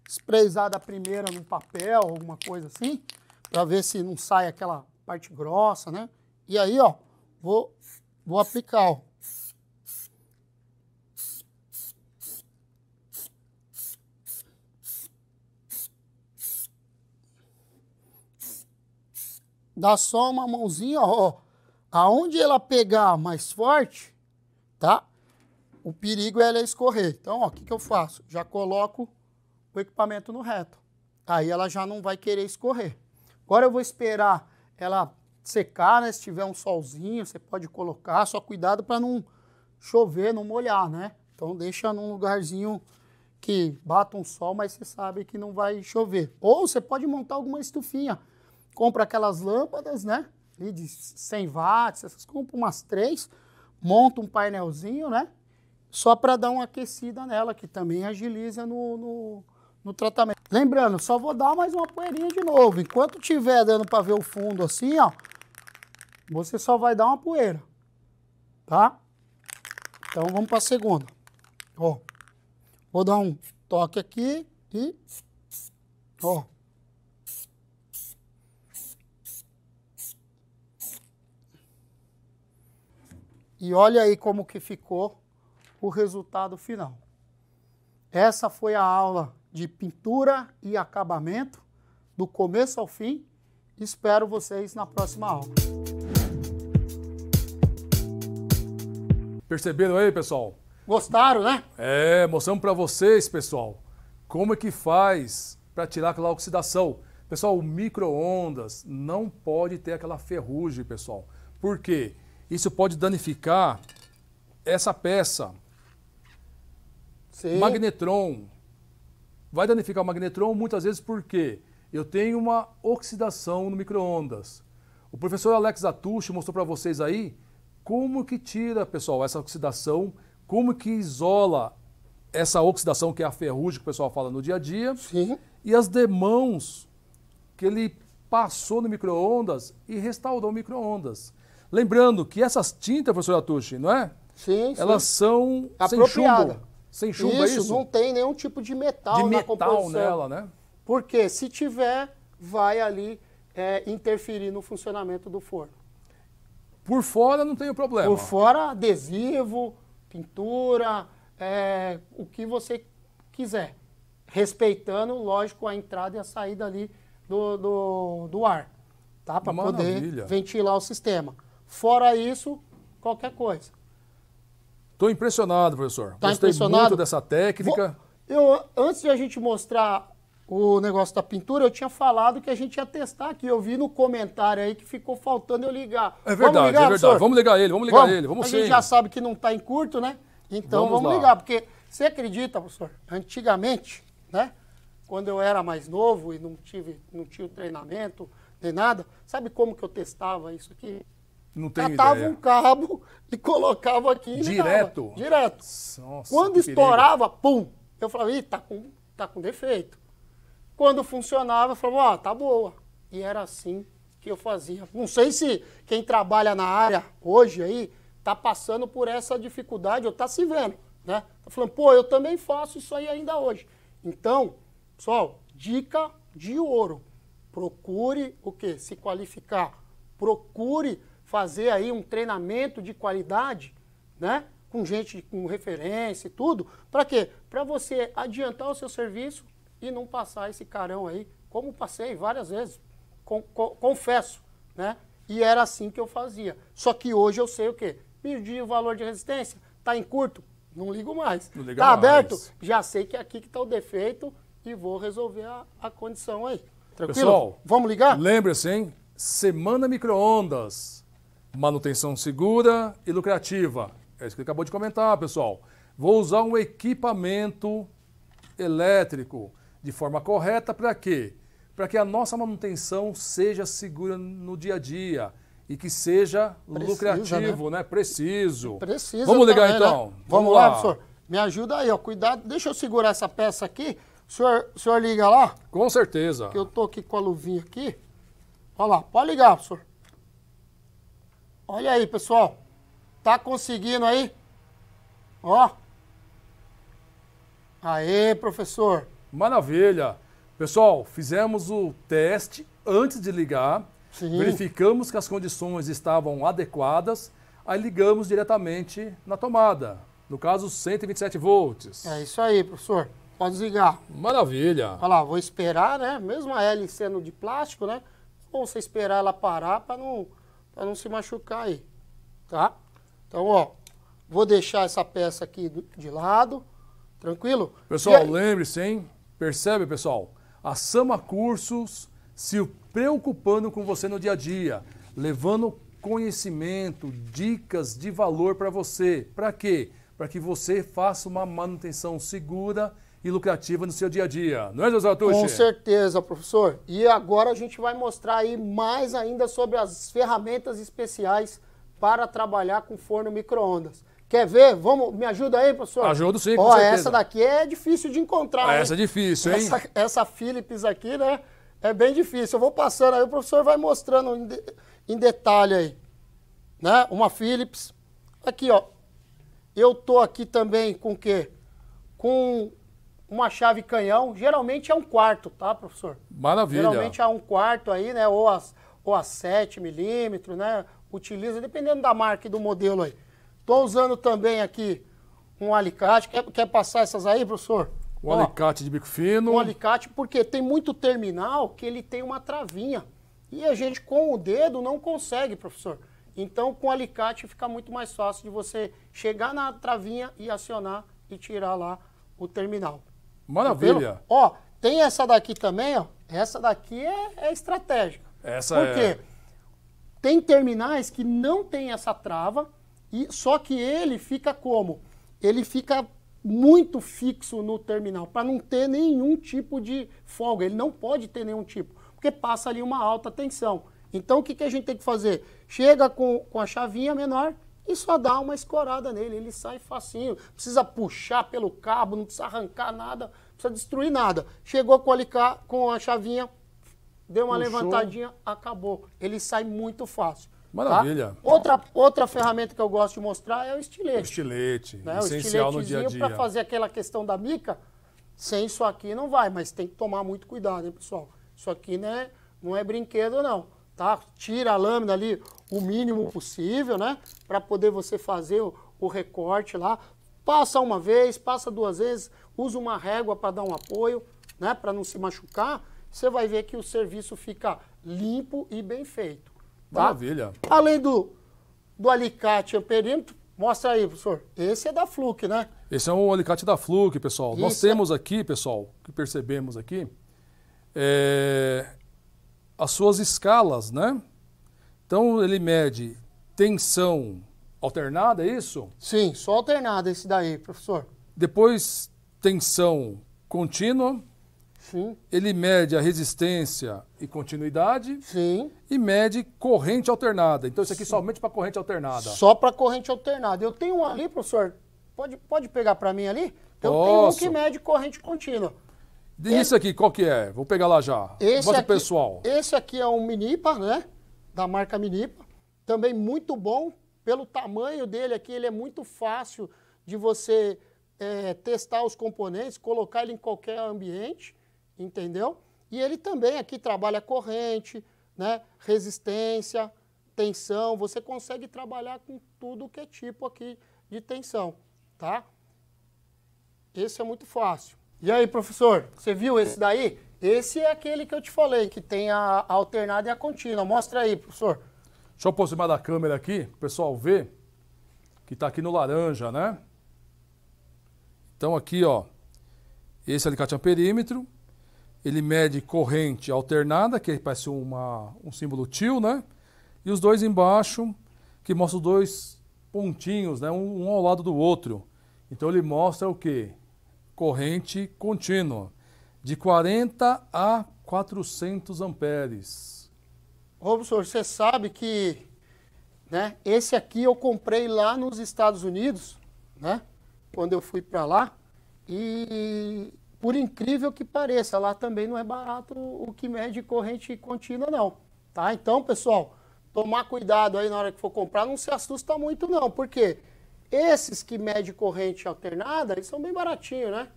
D: sprayzada primeira no papel, alguma coisa assim, para ver se não sai aquela parte grossa, né? E aí, ó, vou, vou aplicar, ó. Dá só uma mãozinha, ó. Aonde ela pegar mais forte, tá? O perigo é ela escorrer. Então, o que, que eu faço? Já coloco o equipamento no reto. Aí ela já não vai querer escorrer. Agora eu vou esperar ela secar, né? Se tiver um solzinho, você pode colocar, só cuidado para não chover, não molhar, né? Então deixa num lugarzinho que bata um sol, mas você sabe que não vai chover. Ou você pode montar alguma estufinha. Compra aquelas lâmpadas, né? E de 100 watts, essas, compra umas três, monta um painelzinho, né? só para dar uma aquecida nela, que também agiliza no, no, no, tratamento. Lembrando, só vou dar mais uma poeirinha de novo. Enquanto tiver dando para ver o fundo assim, ó, você só vai dar uma poeira, tá? Então vamos para a segunda. Ó, vou dar um toque aqui e ó. E olha aí como que ficou o resultado final. Essa foi a aula de pintura e acabamento, do começo ao fim. Espero vocês na próxima aula.
C: Perceberam aí, pessoal?
D: Gostaram, né?
C: É, mostramos para vocês, pessoal, como é que faz para tirar aquela oxidação. Pessoal, o micro-ondas não pode ter aquela ferrugem, pessoal. Por quê? Isso pode danificar essa peça. Sim. Magnetron. Vai danificar o magnetron muitas vezes porque eu tenho uma oxidação no microondas O professor Alex Atush mostrou para vocês aí como que tira, pessoal, essa oxidação, como que isola essa oxidação, que é a ferrugem que o pessoal fala no dia a dia, Sim. e as demãos que ele passou no microondas e restaurou o microondas Lembrando que essas tintas, professor Atush, não é? Sim, Elas são sem sem chuva, é isso, é isso? não
D: tem nenhum tipo de metal de na metal composição. nela, né? Porque se tiver, vai ali é, interferir no funcionamento do forno. Por fora não tem problema. Por fora, adesivo, pintura, é, o que você quiser. Respeitando, lógico, a entrada e a saída ali do, do, do ar, tá? Para poder ventilar o sistema. Fora isso, qualquer coisa.
C: Estou impressionado, professor. Tá Gostei impressionado? muito dessa técnica.
D: Eu, antes de a gente mostrar o negócio da pintura, eu tinha falado que a gente ia testar aqui. Eu vi no comentário aí que ficou faltando eu ligar. É verdade, vamos é ligar, é verdade. Professor? Vamos ligar ele, vamos ligar vamos. ele. Vamos a sim. gente já sabe que não está em curto, né? Então vamos, vamos ligar, porque você acredita, professor, antigamente, né? Quando eu era mais novo e não tive, não tinha treinamento nem nada, sabe como que eu testava isso aqui? Não tem Catava ideia. um cabo e colocava aqui. E Direto? Ligava. Direto. Nossa, Quando estourava, perigo. pum! Eu falava, ih, tá com, tá com defeito. Quando funcionava, eu falava, ó, ah, tá boa. E era assim que eu fazia. Não sei se quem trabalha na área hoje aí tá passando por essa dificuldade ou tá se vendo, né? Tá falando, pô, eu também faço isso aí ainda hoje. Então, pessoal, dica de ouro. Procure o quê? Se qualificar. Procure fazer aí um treinamento de qualidade, né? Com gente com referência e tudo. Para quê? Para você adiantar o seu serviço e não passar esse carão aí, como passei várias vezes, com, com, confesso, né? E era assim que eu fazia. Só que hoje eu sei o quê? Medir o valor de resistência, tá em curto, não ligo mais. Não tá mais. aberto, já sei que é aqui que tá o defeito e vou resolver a, a condição aí. Tranquilo? Pessoal,
C: vamos ligar? Lembre-se, hein? Semana Microondas manutenção segura e lucrativa. É isso que ele acabou de comentar, pessoal. Vou usar um equipamento elétrico de forma correta para quê? Para que a nossa manutenção seja segura no dia a dia e que seja Precisa, lucrativo, né? né? Preciso.
D: Precisa. Vamos ligar também, né? então. Né? Vamos, Vamos lá, lá, professor. Me ajuda aí, ó. Cuidado. Deixa eu segurar essa peça aqui. O senhor, o senhor liga lá? Com certeza. Que eu tô aqui com a luvinha aqui. Olha lá, pode ligar, professor. Olha aí, pessoal. Tá conseguindo aí? Ó. Aê, professor.
C: Maravilha. Pessoal, fizemos o teste antes de ligar. Sim. Verificamos que as condições estavam adequadas. Aí ligamos diretamente na tomada. No caso, 127 volts.
D: É isso aí, professor. Pode ligar. Maravilha. Olha lá, vou esperar, né? Mesmo a hélice sendo de plástico, né? Ou você esperar ela parar para não para não se machucar aí, tá? Então, ó, vou deixar essa peça aqui de lado, tranquilo? Pessoal,
C: lembre-se, hein? Percebe, pessoal? A Sama Cursos se preocupando com você no dia a dia, levando conhecimento, dicas de valor para você. Para quê? Para que você faça uma manutenção segura e lucrativa no seu dia a dia. Não é, José Altucci? Com
D: certeza, professor. E agora a gente vai mostrar aí mais ainda sobre as ferramentas especiais para trabalhar com forno micro-ondas. Quer ver? Vamos, me ajuda aí, professor? Ajudo sim, com Ó, certeza. essa daqui é difícil de encontrar. Essa hein? é difícil, hein? Essa, essa Philips aqui, né? É bem difícil. Eu vou passando aí, o professor vai mostrando em, de, em detalhe aí. Né? Uma Philips. Aqui, ó. Eu tô aqui também com o quê? Com uma chave canhão, geralmente é um quarto, tá, professor? Maravilha. Geralmente é um quarto aí, né? Ou a, ou a 7 milímetros, né? Utiliza, dependendo da marca e do modelo aí. Estou usando também aqui um alicate. Quer, quer passar essas aí, professor? Um Ó,
C: alicate de bico fino. Um
D: alicate, porque tem muito terminal que ele tem uma travinha. E a gente com o dedo não consegue, professor. Então, com o alicate fica muito mais fácil de você chegar na travinha e acionar e tirar lá o terminal. Maravilha. Ó, tem essa daqui também, ó. Essa daqui é, é estratégica.
C: Essa Por é-
D: Tem terminais que não tem essa trava, e só que ele fica como? Ele fica muito fixo no terminal, para não ter nenhum tipo de folga. Ele não pode ter nenhum tipo, porque passa ali uma alta tensão. Então, o que, que a gente tem que fazer? Chega com, com a chavinha menor, e só dá uma escorada nele, ele sai facinho, precisa puxar pelo cabo, não precisa arrancar nada, precisa destruir nada. Chegou com, alicar, com a chavinha, deu uma Puxou. levantadinha, acabou. Ele sai muito fácil. Tá? Maravilha. Tá? Outra, outra ferramenta que eu gosto de mostrar é o estilete. O estilete, né? essencial o no dia a dia. Para fazer aquela questão da mica, sem isso aqui não vai, mas tem que tomar muito cuidado, hein, pessoal? Isso aqui né, não é brinquedo, não tá? Tira a lâmina ali o mínimo possível, né? Para poder você fazer o, o recorte lá. Passa uma vez, passa duas vezes, usa uma régua para dar um apoio, né? Para não se machucar. Você vai ver que o serviço fica limpo e bem feito. Tá? Maravilha. Além do, do alicate amperímetro, mostra aí, professor. Esse é da Fluke, né?
C: Esse é um alicate da Fluke, pessoal. Isso. Nós temos aqui, pessoal, que percebemos aqui, é, as suas escalas, né? Então ele mede tensão alternada, é isso? Sim, só alternada esse daí, professor. Depois tensão contínua. Sim. Ele mede a resistência e continuidade. Sim. E mede corrente alternada. Então, isso aqui Sim. somente para corrente
D: alternada. Só para corrente alternada. Eu tenho um ali, professor. Pode, pode pegar para mim ali? Eu Posso. tenho um que mede corrente contínua.
C: E esse, aqui, qual que é? Vou pegar lá já. Esse aqui, pessoal.
D: Esse aqui é um Minipa, né? Da marca Minipa. Também muito bom. Pelo tamanho dele aqui, ele é muito fácil de você é, testar os componentes, colocar ele em qualquer ambiente, entendeu? E ele também aqui trabalha corrente, né? resistência, tensão. Você consegue trabalhar com tudo que é tipo aqui de tensão, tá? Esse é muito fácil. E aí, professor, você viu esse daí? Esse é aquele que eu te falei, que tem a alternada e a contínua. Mostra aí, professor. Deixa eu aproximar da câmera aqui,
C: o pessoal ver que está aqui no laranja, né? Então aqui, ó, esse é alicate amperímetro, ele mede corrente alternada, que parece uma, um símbolo til, né? E os dois embaixo, que mostra os dois pontinhos, né? Um, um ao lado do outro. Então ele mostra o quê? corrente contínua, de 40 a 400
D: amperes. Ô, professor, você sabe que né, esse aqui eu comprei lá nos Estados Unidos, né, quando eu fui para lá, e por incrível que pareça, lá também não é barato o que mede corrente contínua, não. Tá? Então, pessoal, tomar cuidado aí na hora que for comprar, não se assusta muito, não. Por quê? Porque esses que mede corrente alternada, eles são bem baratinhos, né?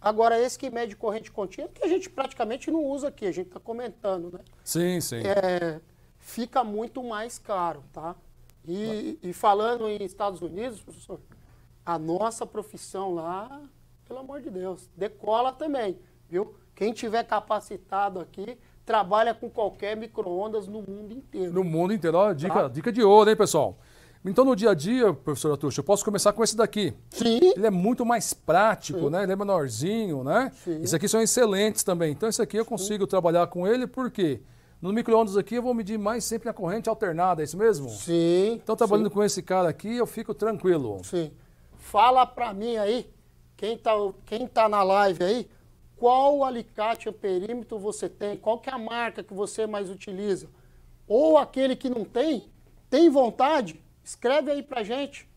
D: Agora, esse que mede corrente contínua, que a gente praticamente não usa aqui, a gente está comentando, né?
C: Sim, sim. É,
D: fica muito mais caro, tá? E, e, falando em Estados Unidos, professor, a nossa profissão lá, pelo amor de Deus, decola também, viu? Quem tiver capacitado aqui, trabalha com qualquer micro-ondas no mundo inteiro. No
C: mundo inteiro, ó, dica, tá? dica de ouro, hein, pessoal? Então, no dia a dia, professor Atucha, eu posso começar com esse daqui. Sim. Ele é muito mais prático, Sim. né? Ele é menorzinho, né? Sim. Esse aqui são excelentes também. Então, esse aqui eu consigo Sim. trabalhar com ele, por quê? No micro-ondas aqui eu vou medir mais sempre a corrente alternada, é isso mesmo? Sim. Então, trabalhando sim. com esse cara aqui, eu fico tranquilo. Sim.
D: Fala para mim aí, quem tá, quem tá na live aí, qual alicate ou perímetro você tem, qual que é a marca que você mais utiliza? Ou aquele que não tem, tem vontade? Escreve aí pra gente.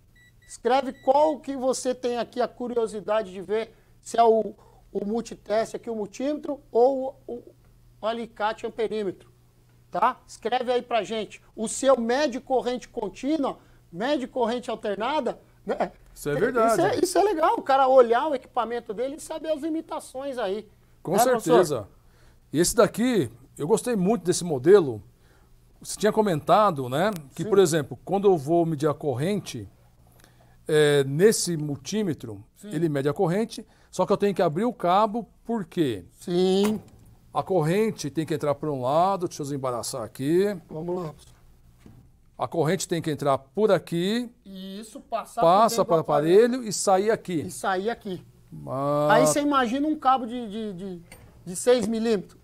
D: Escreve qual que você tem aqui a curiosidade de ver, se é o, o multiteste aqui, o multímetro, ou o, o alicate amperímetro. Tá? Escreve aí pra gente. O seu mede corrente contínua, mede corrente alternada, né? Isso é verdade. Isso é, isso é, legal, o cara olhar o equipamento dele e saber as limitações aí. Com né, certeza.
C: Professor? Esse daqui, eu gostei muito desse modelo, você tinha comentado, né, que, Sim. por exemplo, quando eu vou medir a corrente, é, nesse multímetro, Sim. ele mede a corrente, só que eu tenho que abrir o cabo, por quê? Sim. A corrente tem que entrar por um lado, deixa eu desembaraçar aqui. Vamos lá. A corrente tem que entrar por aqui.
D: E isso passar passa para o aparelho,
C: aparelho, e sair aqui. E sair aqui. Mas... Aí você
D: imagina um cabo de, de, de, de 6 milímetros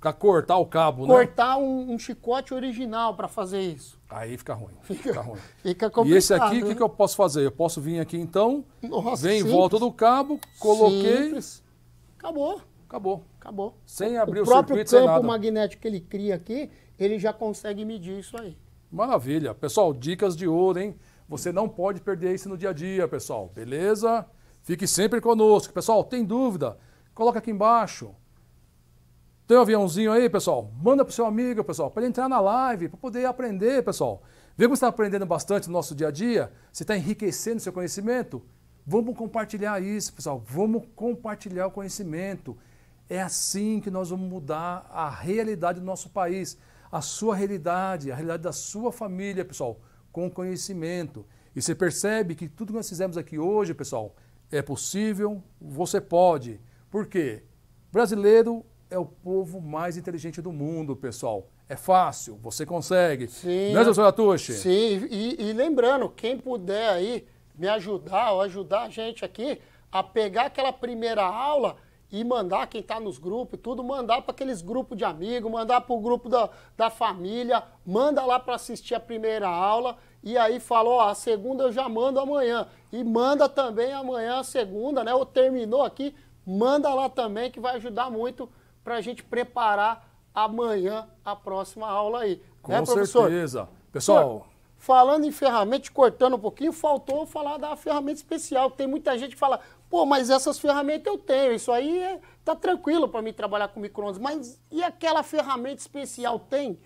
C: para cortar o cabo, cortar
D: né? Cortar um, um, chicote original para fazer isso. Aí fica ruim. Fica, fica ruim. Fica complicado. E esse aqui, o né? que, que,
C: eu posso fazer? Eu posso vir aqui então, Nossa, vem em volta do cabo, coloquei.
D: Simples. Acabou. Acabou. Acabou. Sem abrir o, o próprio circuito, campo sem nada. magnético que ele cria aqui, ele já consegue medir isso aí.
C: Maravilha. Pessoal, dicas de ouro, hein? Você não pode perder isso no dia a dia, pessoal. Beleza? Fique sempre conosco. Pessoal, tem dúvida? Coloca aqui embaixo. Tem um aviãozinho aí, pessoal? Manda para o seu amigo, pessoal, para ele entrar na live, para poder aprender, pessoal. Vê como está aprendendo bastante no nosso dia a dia, você está enriquecendo seu conhecimento. Vamos compartilhar isso, pessoal. Vamos compartilhar o conhecimento. É assim que nós vamos mudar a realidade do nosso país, a sua realidade, a realidade da sua família, pessoal, com conhecimento. E você percebe que tudo que nós fizemos aqui hoje, pessoal, é possível, você pode. Por quê? Brasileiro é o povo mais inteligente do mundo, pessoal. É fácil, você consegue. Sim. Né, professor Atushi? Sim,
D: e, e, lembrando, quem puder aí me ajudar ou ajudar a gente aqui a pegar aquela primeira aula e mandar quem está nos grupos, tudo, mandar para aqueles grupos de amigos, mandar para o grupo da, da família, manda lá para assistir a primeira aula e aí fala, ó, a segunda eu já mando amanhã. E manda também amanhã a segunda, né? Ou terminou aqui, manda lá também que vai ajudar muito para a gente preparar amanhã a próxima aula aí. Com né, professor? certeza. Pessoal. falando em ferramenta, cortando um pouquinho, faltou falar da ferramenta especial. Tem muita gente que fala, pô, mas essas ferramentas eu tenho, isso aí é, tá tranquilo para mim trabalhar com micro-ondas. Mas e aquela ferramenta especial tem?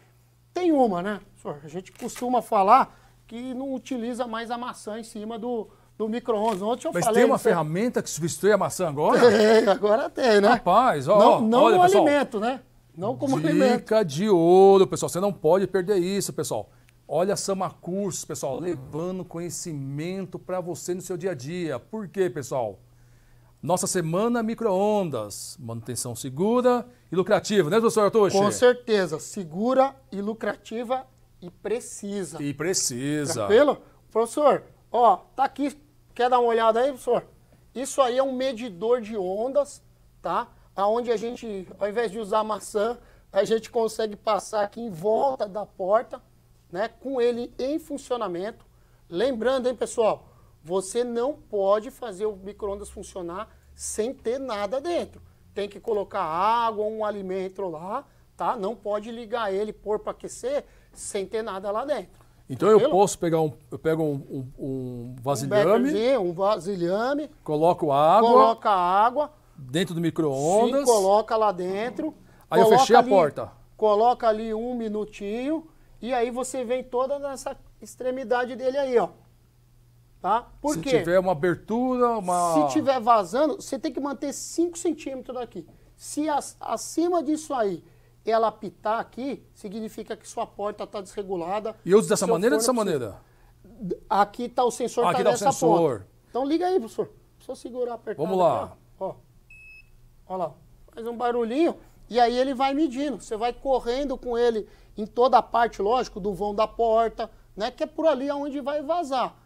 D: Tem uma, né? A gente costuma falar que não utiliza mais a maçã em cima do, do micro-ondas. Ontem eu Mas falei. Mas tem uma é.
C: ferramenta que substitui a maçã agora? Tem, é, agora tem, né? Rapaz, ó. Não, não alimento,
D: né? Não como dica alimento.
C: Dica de ouro, pessoal. Você não pode perder isso, pessoal. Olha a Sama Cursos, pessoal, levando conhecimento para você no seu dia a dia. Por quê, pessoal? Nossa semana microondas, manutenção segura e lucrativa, né, professor Artuxi? Com
D: certeza, segura e lucrativa e precisa.
C: E precisa. Tranquilo?
D: Professor, Ó, tá aqui, quer dar uma olhada aí, professor? Isso aí é um medidor de ondas, tá? Aonde a gente, ao invés de usar maçã, a gente consegue passar aqui em volta da porta, né? Com ele em funcionamento. Lembrando, hein, pessoal? Você não pode fazer o micro-ondas funcionar sem ter nada dentro. Tem que colocar água, um alimento lá, tá? Não pode ligar ele, pôr para aquecer sem ter nada lá dentro. Então eu posso
C: pegar um, eu pego um, um, um vasilhame.
D: Um, um vasilhame.
C: Coloco água. Coloca
D: água.
C: Dentro do micro-ondas.
D: Coloca lá dentro. Aí eu fechei ali, a porta. Coloca ali um minutinho. E aí você vem toda nessa extremidade dele aí, ó. Tá? Por Se quê? tiver
C: uma abertura, uma. Se tiver
D: vazando, você tem que manter 5 centímetros daqui. Se as, acima disso aí ela apitar aqui, significa que sua porta está desregulada. E eu uso dessa maneira ou dessa maneira? Aqui está o sensor, está ah, tá, tá nessa sensor. Então liga aí, professor. Só segurar, apertar. Vamos lá. Aqui, ó. ó lá. Faz um barulhinho e aí ele vai medindo. Você vai correndo com ele em toda a parte, lógico, do vão da porta, né? Que é por ali onde vai vazar,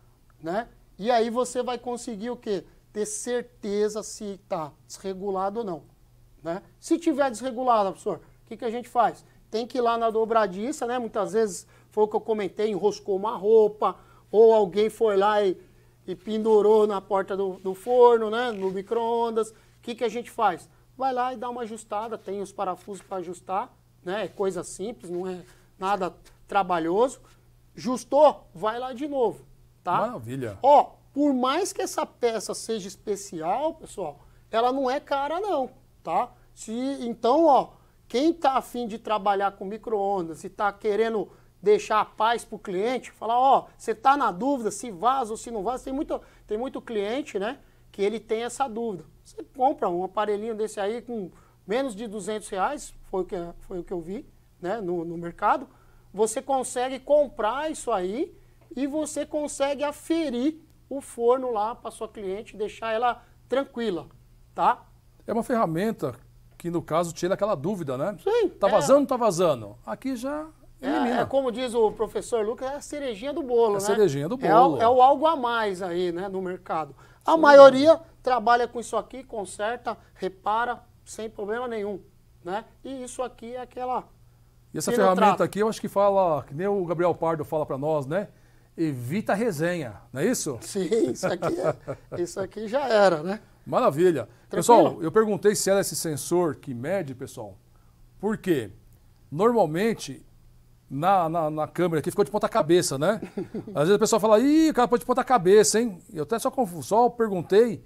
D: né? E aí você vai conseguir o quê? Ter certeza se está desregulado ou não, né? Se tiver desregulado, professor, o que, que a gente faz? Tem que ir lá na dobradiça, né? Muitas vezes foi o que eu comentei, enroscou uma roupa, ou alguém foi lá e, e pendurou na porta do, do forno, né? No micro-ondas. O que, que a gente faz? Vai lá e dá uma ajustada, tem os parafusos para ajustar, né? É coisa simples, não é nada trabalhoso. Justou? Vai lá de novo, tá? Maravilha. Ó, por mais que essa peça seja especial, pessoal, ela não é cara não, tá? Se, então, ó, quem está afim de trabalhar com micro-ondas e está querendo deixar a paz para o cliente, falar, ó, oh, você está na dúvida se vaza ou se não vaza, tem muito, tem muito cliente, né, que ele tem essa dúvida. Você compra um aparelhinho desse aí com menos de 200 reais, foi o que, foi o que eu vi, né, no, no mercado, você consegue comprar isso aí e você consegue aferir o forno lá para sua cliente, deixar ela tranquila, tá?
C: É uma ferramenta que no caso tira aquela dúvida, né? Sim. Tá é. vazando, é. tá vazando.
D: Aqui já é, elimina. É, é, como diz o professor Lucas, é a cerejinha do bolo, é né? A cerejinha do é bolo. É, é, o algo a mais aí, né, no mercado. A Sim. maioria trabalha com isso aqui, conserta, repara, sem problema nenhum, né? E isso aqui é aquela... E essa ferramenta
C: aqui, eu acho que fala, que nem o Gabriel Pardo fala para nós, né? Evita a resenha, não é isso? Sim, isso aqui, isso aqui já era, né? Maravilha. Tranquilo. Pessoal, eu perguntei se era esse sensor que mede, pessoal, porque normalmente na, na, na, câmera aqui ficou de ponta cabeça, né? Às vezes a pessoa fala, ih, o cara pode de ponta cabeça, hein? Eu até só, só perguntei,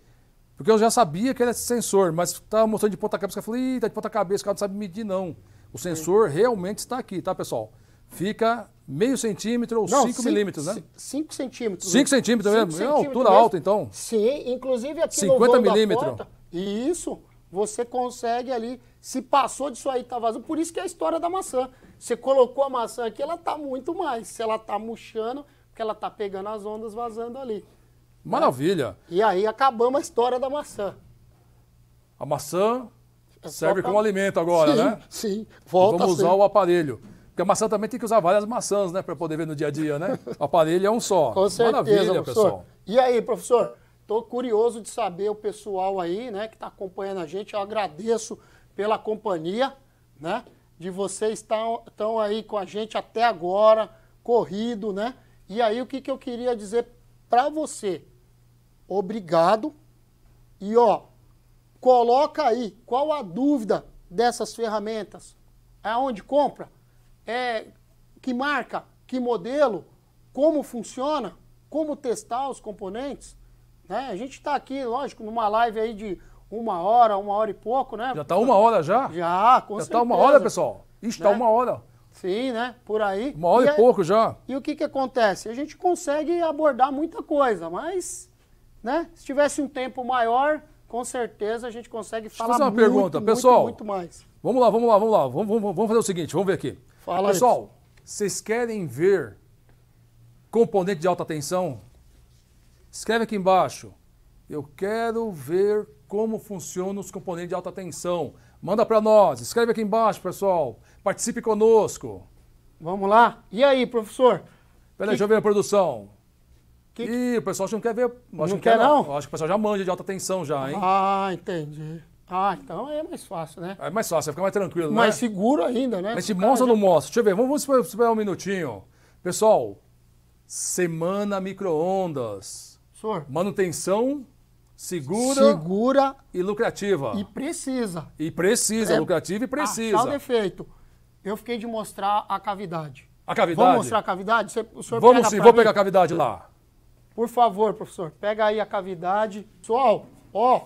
C: porque eu já sabia que era esse sensor, mas estava mostrando de ponta cabeça, eu falei, ih, tá de ponta cabeça, o cara não sabe medir não. O sensor Sim. realmente está aqui, tá, pessoal? fica meio centímetro ou 5 milímetros, né?
D: 5 centímetros. 5 centímetros cinco mesmo? Centímetros é altura mesmo. alta, então? Sim, inclusive aqui 50 no vão e isso, você consegue ali, se passou disso aí, tá vazando. Por isso que é a história da maçã. Você colocou a maçã aqui, ela tá muito mais. Se ela tá murchando, porque ela tá pegando as ondas vazando ali.
C: Maravilha.
D: E aí acabamos a história da maçã.
C: A maçã é serve como alimento agora, sim, né?
D: Sim, volta. E vamos usar o
C: aparelho. Porque a maçã também tem que usar várias maçãs, né? Para poder ver no dia a dia, né? O aparelho é um só. Com certeza, Maravilha, professor. pessoal.
D: E aí, professor? Estou curioso de saber o pessoal aí, né? Que está acompanhando a gente. Eu agradeço pela companhia, né? De vocês estão aí com a gente até agora, corrido, né? E aí, o que, que eu queria dizer para você? Obrigado. E, ó, coloca aí qual a dúvida dessas ferramentas. Aonde compra? é, que marca, que modelo, como funciona, como testar os componentes. Né? A gente está aqui, lógico, numa live aí de uma hora, uma hora e pouco, né? Já está uma
C: hora já? Já, com já certeza. Já está uma hora, pessoal. Está né? uma
D: hora. Sim, né? Por aí. Uma hora e, e pouco já. E o que, que acontece? A gente consegue abordar muita coisa, mas né? se tivesse um tempo maior, com certeza a gente consegue falar Deixa fazer uma muito, pergunta, muito, pessoal. muito mais.
C: Vamos lá, vamos lá, vamos lá. Vamos, vamos, vamos fazer o seguinte, vamos ver aqui. Fala Pessoal, vocês querem ver componente de alta tensão? Escreve aqui embaixo. Eu quero ver como funcionam os componentes de alta tensão. Manda para nós, escreve aqui embaixo, pessoal. Participe conosco. Vamos lá. E aí, professor? Peraí, que... deixa eu ver a produção.
D: Que... Ih, o pessoal acho que não quer ver. Acho não que quer, não?
C: não? Acho que o pessoal já manja de alta tensão já, hein?
D: Ah, entendi. Ah, então é mais fácil, né?
C: É mais fácil, fica mais tranquilo, mais né? Mais
D: seguro ainda, né? Mas se
C: mostra ou já... não mostra? Deixa eu ver, vamos, vamos esperar um minutinho. Pessoal, semana micro-ondas. Senhor. Manutenção segura, segura e lucrativa. E
D: precisa.
C: E precisa, é, lucrativa e ah, precisa. Ah, o
D: defeito. Eu fiquei de mostrar a cavidade.
C: A cavidade? Vamos mostrar a
D: cavidade? Você, o senhor Vamos sim, vou mim? pegar a
C: cavidade lá.
D: Por favor, professor, pega aí a cavidade. Pessoal, ó,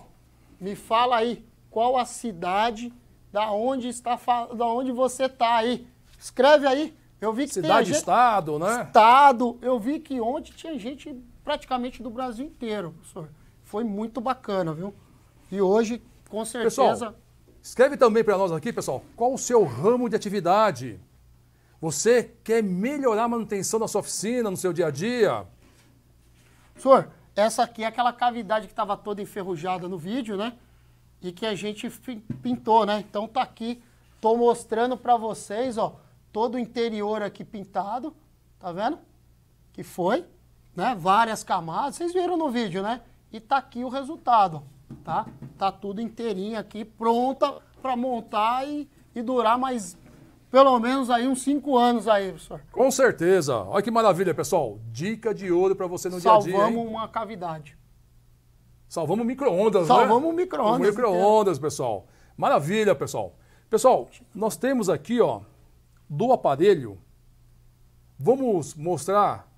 D: me fala aí qual a cidade da onde está da onde você está aí. Escreve aí. Eu vi que cidade, gente... estado, né? Estado. Eu vi que ontem tinha gente praticamente do Brasil inteiro. Professor. Foi muito bacana, viu? E hoje, com certeza. Pessoal,
C: escreve também para nós aqui, pessoal, qual o seu ramo de atividade?
D: Você quer melhorar a manutenção da sua oficina, no seu dia a dia? Senhor, essa aqui é aquela cavidade que estava toda enferrujada no vídeo, né? e que a gente pintou, né? Então tá aqui, tô mostrando para vocês, ó, todo o interior aqui pintado, tá vendo? Que foi, né? Várias camadas, vocês viram no vídeo, né? E tá aqui o resultado, tá? Tá tudo inteirinho aqui, pronta para montar e, e durar mais pelo menos aí uns 5 anos aí, professor.
C: Com certeza. Olha que maravilha, pessoal. Dica de ouro para você no Salvamos dia a dia. Salvamos
D: uma cavidade.
C: Salvamos micro-ondas, né? Salvamos né? micro-ondas. Micro-ondas, então. pessoal. Maravilha, pessoal. Pessoal, nós temos aqui, ó, do aparelho, vamos mostrar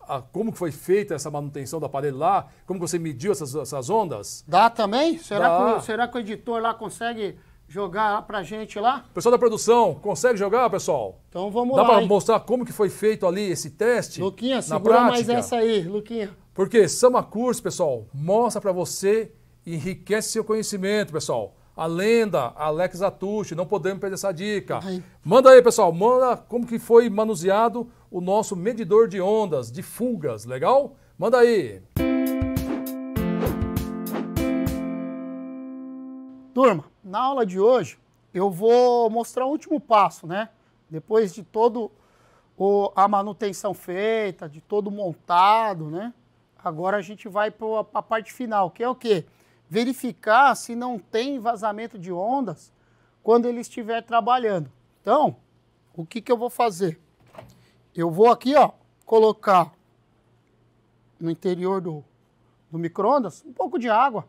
C: a, como foi feita essa manutenção do aparelho lá, como você mediu essas, essas ondas. Dá também? Será, Dá. Que,
D: será que o editor lá consegue jogar pra gente lá?
C: Pessoal da produção, consegue jogar, pessoal?
D: Então vamos Dá lá. Dá pra hein?
C: mostrar como que foi feito ali esse teste? Luquinha, segura mais essa
D: aí, Luquinha.
C: Porque Sama Curso, pessoal, mostra para você e enriquece seu conhecimento, pessoal. A lenda, Alex Atucci, não podemos perder essa dica. Manda aí, pessoal, manda como que foi manuseado o nosso medidor de ondas, de fugas, legal? Manda aí.
D: Turma, na aula de hoje eu vou mostrar o último passo, né? Depois de todo o, a manutenção feita, de todo montado, né? Agora a gente vai para a parte final, que é o quê? Verificar se não tem vazamento de ondas quando ele estiver trabalhando. Então, o que, que eu vou fazer? Eu vou aqui, ó, colocar no interior do, do micro-ondas um pouco de água,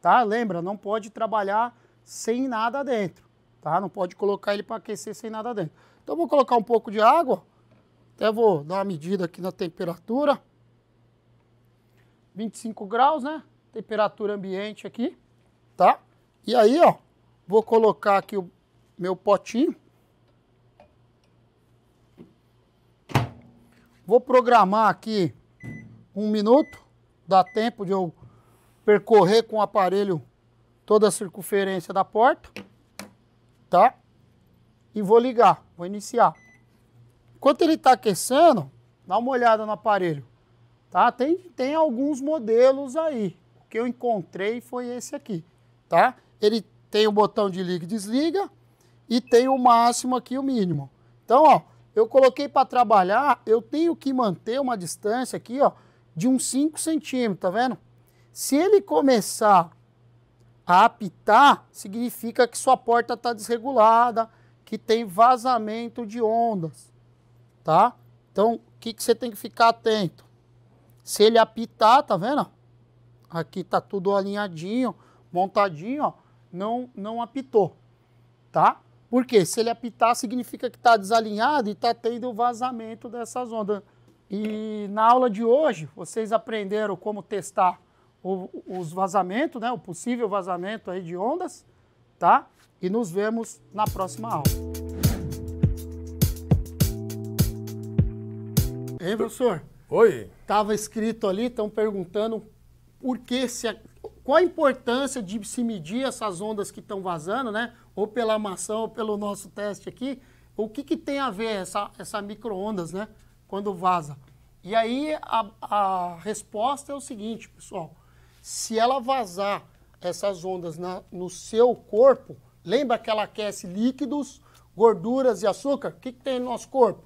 D: tá? Lembra, não pode trabalhar sem nada dentro, tá? Não pode colocar ele para aquecer sem nada dentro. Então, vou colocar um pouco de água, até vou dar uma medida aqui na temperatura. 25 graus, né? Temperatura ambiente aqui, tá? E aí, ó, vou colocar aqui o meu potinho. Vou programar aqui um minuto, dá tempo de eu percorrer com o aparelho toda a circunferência da porta, tá? E vou ligar, vou iniciar. Enquanto ele está aquecendo, dá uma olhada no aparelho. Tá? Tem, tem alguns modelos aí. O que eu encontrei foi esse aqui. Tá? Ele tem o botão de liga e desliga e tem o máximo aqui o mínimo. Então, ó, eu coloquei para trabalhar, eu tenho que manter uma distância aqui ó, de uns 5 centímetros, tá vendo? Se ele começar a apitar, significa que sua porta está desregulada, que tem vazamento de ondas, tá? Então, o que, que você tem que ficar atento? Se ele apitar, tá vendo? Aqui tá tudo alinhadinho, montadinho, ó. Não, não apitou, tá? Porque se ele apitar, significa que tá desalinhado e tá tendo vazamento dessas ondas. E na aula de hoje, vocês aprenderam como testar o, os vazamentos, né? O possível vazamento aí de ondas, tá? E nos vemos na próxima aula. Hein, professor? Oi. Tava escrito ali, estão perguntando por que se qual a importância de se medir essas ondas que estão vazando, né? Ou pela maçã ou pelo nosso teste aqui, o que, que tem a ver essa essa microondas, né? Quando vaza. E aí a, a resposta é o seguinte, pessoal: se ela vazar essas ondas na, no seu corpo, lembra que ela aquece líquidos, gorduras e açúcar? O que, que tem no nosso corpo?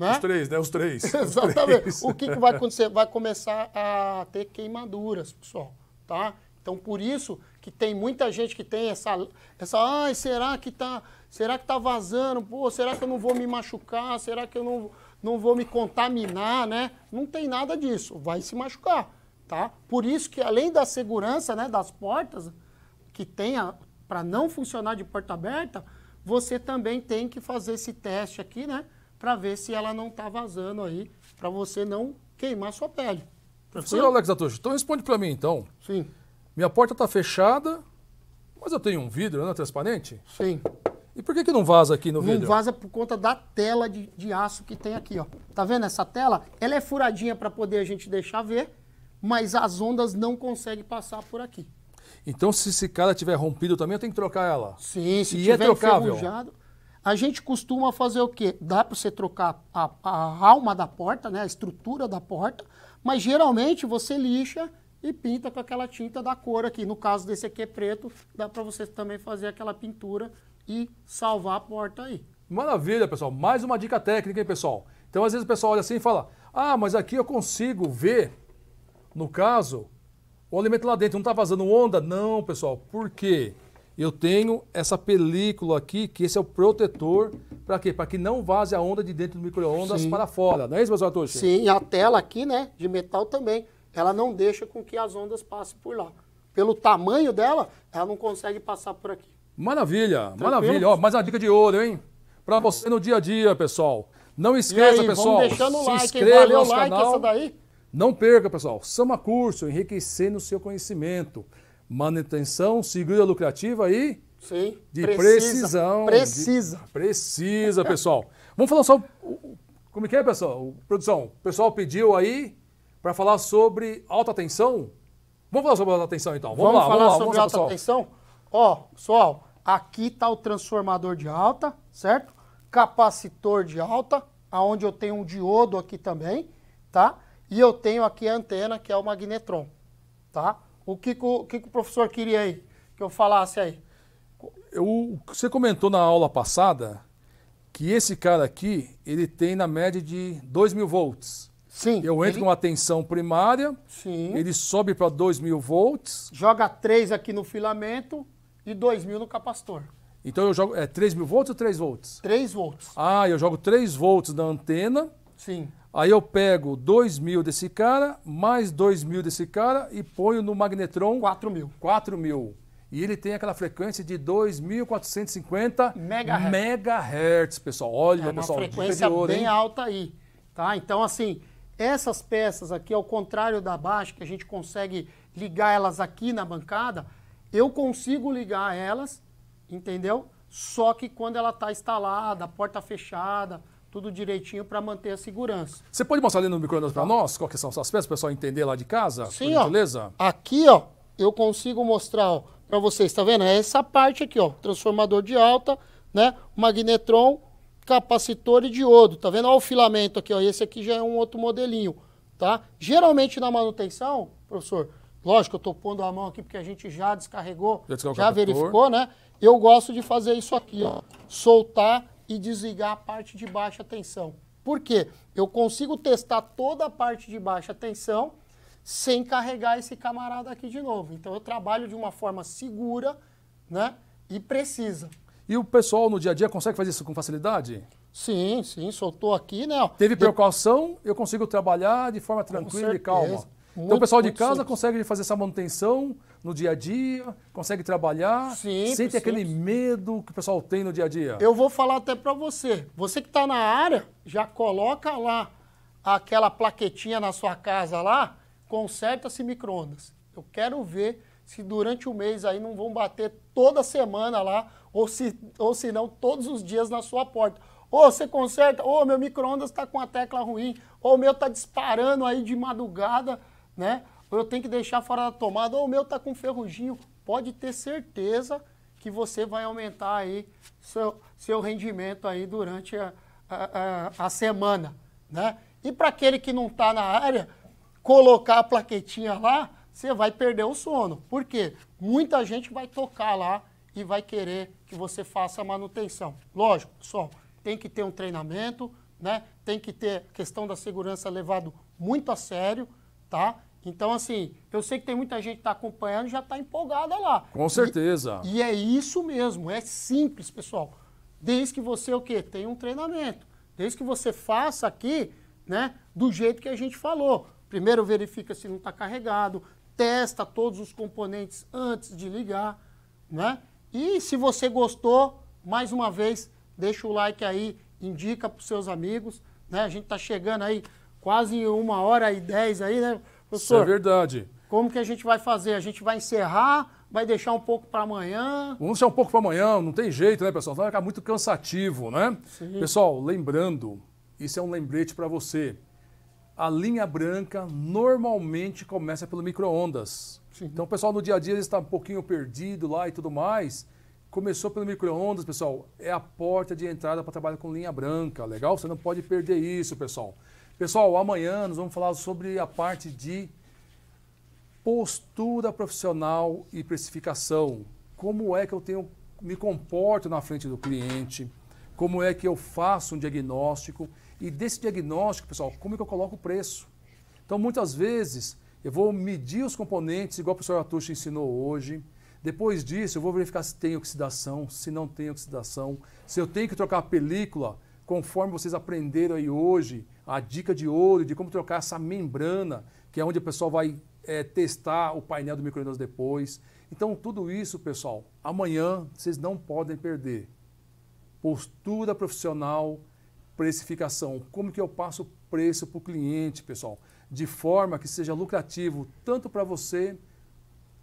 C: Né? Os três, né? Os três. Exatamente. Os três. O que, que vai acontecer?
D: Vai começar a ter queimaduras, pessoal. Tá? Então, por isso que tem muita gente que tem essa, essa ai, será que tá, será que tá vazando? Pô, será que eu não vou me machucar? Será que eu não, não vou me contaminar, né? Não tem nada disso, vai se machucar, tá? Por isso que além da segurança, né, das portas que tenha para não funcionar de porta aberta, você também tem que fazer esse teste aqui, né? para ver se ela não está vazando aí, para você não queimar sua pele. Professor Alex
C: Atucho, então responde para mim então. Sim. Minha porta está fechada, mas eu tenho um vidro, não é transparente? Sim. E por que, que não vaza aqui no não vidro? Não
D: vaza por conta da tela de, de aço que tem aqui, ó. Tá vendo essa tela? Ela é furadinha para poder a gente deixar ver, mas as ondas não conseguem passar por aqui.
C: Então, se esse cara tiver rompido também, eu tenho que trocar ela? Sim, se e é tiver é trocável. enferrujado
D: a gente costuma fazer o quê? Dá para você trocar a, a, alma da porta, né, a estrutura da porta, mas geralmente você lixa e pinta com aquela tinta da cor aqui. No caso desse aqui é preto, dá para você também fazer aquela pintura e salvar a porta aí.
C: Maravilha, pessoal. Mais uma dica técnica, hein, pessoal? Então, às vezes o pessoal olha assim e fala, ah, mas aqui eu consigo ver, no caso, o alimento lá dentro não está vazando onda? Não, pessoal. Por quê? eu tenho essa película aqui, que esse é o protetor,
D: para quê? Para que não vaze a onda de dentro do micro-ondas para fora, não é isso, meus atores? Sim, a tela aqui, né, de metal também, ela não deixa com que as ondas passem por lá. Pelo tamanho dela, ela não consegue passar por aqui.
C: Maravilha, Tranquilo? maravilha. Ó, mais uma dica de ouro, hein? Para você no dia a dia, pessoal. Não esqueça, aí, pessoal, se like, inscreva no nosso like, canal. Não perca, pessoal. Sama Curso, enriquecendo o seu conhecimento manutenção, segura lucrativa e
D: Sim, de precisa, precisão. Precisa.
C: De, precisa, pessoal. Vamos falar só. Como é que é, pessoal? Produção, o pessoal pediu aí para falar sobre alta tensão. Vamos falar sobre alta tensão então. Vamos, vamos lá, falar vamos lá, sobre vamos lá, alta
D: pessoal. tensão? Ó, pessoal, aqui está o transformador de alta, certo? Capacitor de alta, aonde eu tenho um diodo aqui também, tá? E eu tenho aqui a antena, que é o magnetron, tá? O que, que, o, que, o professor queria aí? Que eu falasse aí?
C: Eu, você comentou na aula passada que esse cara aqui, ele tem na média de 2 mil volts. Sim. Eu entro ele... com a tensão primária,
D: Sim. ele
C: sobe para 2 mil volts. Joga 3 aqui no
D: filamento e 2 mil no capacitor.
C: Então eu jogo é 3 mil volts ou 3 volts?
D: 3 volts.
C: Ah, eu jogo 3 volts na antena. Sim. Aí eu pego 2 mil desse cara, mais 2 mil desse cara e ponho no magnetron. 4 mil. 4 mil. E ele tem aquela frequência de 2.450 megahertz. megahertz, pessoal. Olha, é uma pessoal, frequência bem hein?
D: alta aí, tá? Então, assim, essas peças aqui, ao contrário da baixa, que a gente consegue ligar elas aqui na bancada, eu consigo ligar elas, entendeu? Só que quando ela está instalada, porta fechada, tudo direitinho para manter a segurança.
C: Você pode mostrar ali no microondas para tá. nós qual que
D: são essas peças, para o pessoal entender lá de casa? Sim, ó, beleza? Aqui, ó, eu consigo mostrar para vocês, tá vendo? É essa parte aqui, ó, transformador de alta, né? Magnetron, capacitor e diodo, tá vendo? Olha o filamento aqui, ó, esse aqui já é um outro modelinho, tá? Geralmente na manutenção, professor, lógico, eu estou pondo a mão aqui porque a gente já descarregou, já, já verificou, né? Eu gosto de fazer isso aqui, ó, soltar e desligar a parte de baixa tensão. Por quê? Eu consigo testar toda a parte de baixa tensão sem carregar esse camarada aqui de novo. Então eu trabalho de uma forma segura
C: né, e precisa. E o pessoal no dia a dia consegue fazer isso com facilidade?
D: Sim, sim, soltou aqui, né? Teve precaução,
C: eu consigo trabalhar de forma tranquila e calma então o pessoal de casa consegue fazer essa manutenção no dia a dia, consegue trabalhar, simples, sente aquele medo que o pessoal tem no dia a dia. Eu
D: vou falar até para você. Você que está na área, já coloca lá aquela plaquetinha na sua casa lá, conserta-se micro-ondas. Eu quero ver se durante o mês aí não vão bater toda semana lá, ou se, ou se não, todos os dias na sua porta. Ou você conserta, ou meu micro-ondas está com a tecla ruim, ou o meu está disparando aí de madrugada né? Ou eu tenho que deixar fora da tomada, ou o meu está com ferruginho. Pode ter certeza que você vai aumentar aí seu, seu rendimento aí durante a, a, a, a semana, né? E para aquele que não está na área, colocar a plaquetinha lá, você vai perder o sono. Por quê? Muita gente vai tocar lá e vai querer que você faça a manutenção. Lógico, pessoal, tem que ter um treinamento, né? tem que ter a questão da segurança levado muito a sério, tá? Então, assim, eu sei que tem muita gente que está acompanhando e já está empolgada lá. Com
C: certeza. E,
D: e, é isso mesmo, é simples, pessoal. Desde que você o quê? Tenha um treinamento. Desde que você faça aqui, né, do jeito que a gente falou. Primeiro verifica se não está carregado, testa todos os componentes antes de ligar, né? E se você gostou, mais uma vez, deixa o like aí, indica para os seus amigos, né? A gente está chegando aí quase uma hora e dez aí, né, professor? Isso é
C: verdade.
D: Como que a gente vai fazer? A gente vai encerrar, vai deixar um pouco para amanhã?
C: Vamos deixar um pouco para amanhã, não tem jeito, né, pessoal? Vai ficar muito cansativo, né? Sim. Pessoal, lembrando, isso é um lembrete para você. A linha branca normalmente começa pelo micro-ondas. Então, o pessoal no dia a dia está um pouquinho perdido lá e tudo mais. Começou pelo micro-ondas, pessoal. É a porta de entrada para trabalhar com linha branca, legal? Você não pode perder isso, pessoal. Pessoal, amanhã nós vamos falar sobre a parte de postura profissional e precificação. Como é que eu tenho me comporto na frente do cliente? Como é que eu faço um diagnóstico? E desse diagnóstico, pessoal, como é que eu coloco o preço? Então, muitas vezes, eu vou medir os componentes, igual o professor Atush ensinou hoje. Depois disso, eu vou verificar se tem oxidação, se não tem oxidação, se eu tenho que trocar a película, conforme vocês aprenderam aí hoje, a dica de ouro de como trocar essa membrana, que é onde o pessoal vai é, testar o painel do microondas depois. Então, tudo isso, pessoal, amanhã vocês não podem perder. Postura profissional, precificação. Como que eu passo preço para o cliente, pessoal? De forma que seja lucrativo tanto para você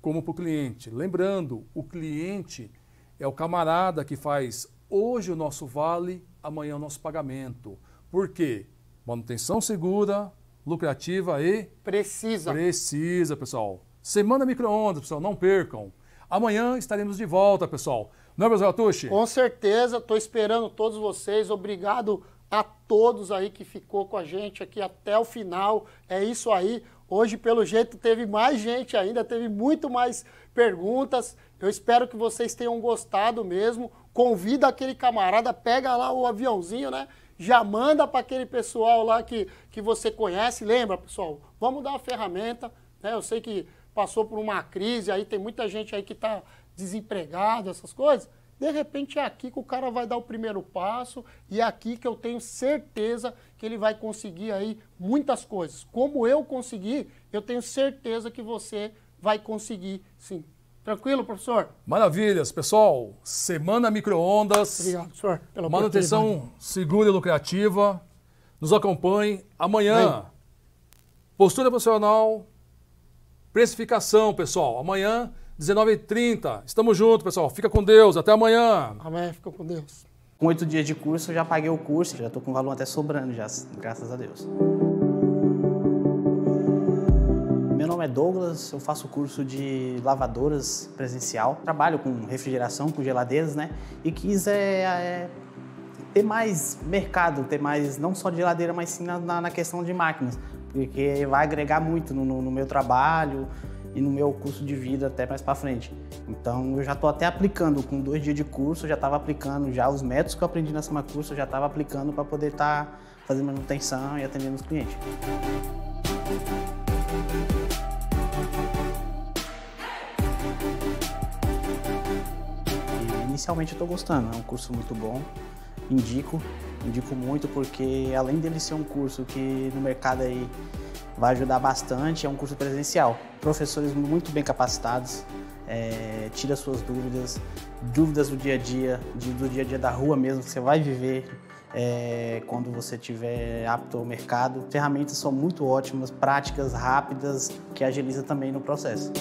C: como para o cliente. Lembrando, o cliente é o camarada que faz hoje o nosso vale, amanhã o nosso pagamento. Por quê? Manutenção segura, lucrativa e. Precisa. Precisa, pessoal. Semana microondas, pessoal, não percam. Amanhã estaremos de volta, pessoal. Não é, professor Atushi? Com
D: certeza, estou esperando todos vocês. Obrigado a todos aí que ficou com a gente aqui até o final. É isso aí. Hoje, pelo jeito, teve mais gente ainda, teve muito mais perguntas. Eu espero que vocês tenham gostado mesmo. Convida aquele camarada, pega lá o aviãozinho, né? já manda para aquele pessoal lá que, que você conhece. Lembra, pessoal, vamos dar uma ferramenta. Né? Eu sei que passou por uma crise, aí tem muita gente aí que está desempregado, essas coisas. De repente é aqui que o cara vai dar o primeiro passo e é aqui que eu tenho certeza que ele vai conseguir aí muitas coisas. Como eu consegui, eu tenho certeza que você vai conseguir sim. Tranquilo, professor?
C: Maravilhas, pessoal. Semana Microondas. Obrigado, professor.
D: Pela manutenção
C: segura e lucrativa. Nos acompanhe amanhã. Bem. Postura profissional, precificação, pessoal. Amanhã, 19h30.
B: Estamos juntos, pessoal. Fica com Deus. Até amanhã. Amém. Fica com Deus. Com oito dias de curso, eu já paguei o curso, já estou com valor até sobrando, já, graças a Deus. é Douglas, eu faço curso de lavadoras presencial, trabalho com refrigeração, com geladeiras, né? E quis é, é ter mais mercado, ter mais não só de geladeira, mas sim na, na questão de máquinas, porque vai agregar muito no, no, no meu trabalho e no meu curso de vida até mais para frente. Então eu já estou até aplicando, com dois dias de curso, já estava aplicando já os métodos que eu aprendi nessa minha curso, já estava aplicando para poder estar tá fazendo manutenção e atendendo os clientes. inicialmente eu tô gostando, é um curso muito bom, indico, indico muito porque além dele ser um curso que no mercado aí vai ajudar bastante, é um curso presencial. Professores muito bem capacitados, é, tira suas dúvidas, dúvidas do dia a dia, do dia a dia da rua mesmo, que você vai viver é, quando você tiver apto ao mercado. Ferramentas são muito ótimas, práticas, rápidas, que agiliza também no processo.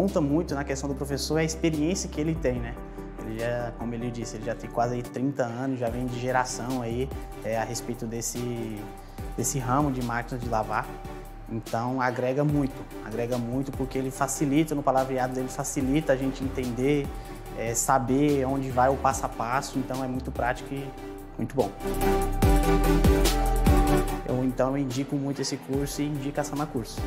B: conta muito na questão do professor é a experiência que ele tem, né? Ele já, é, como ele disse, ele já tem quase aí 30 anos, já vem de geração aí é, a respeito desse, desse ramo de máquinas de lavar. Então agrega muito, agrega muito porque ele facilita no palavreado dele, facilita a gente entender, é, saber onde vai o passo a passo, então é muito prático e muito bom. Eu, então indico muito esse curso e indico a Sama Curso.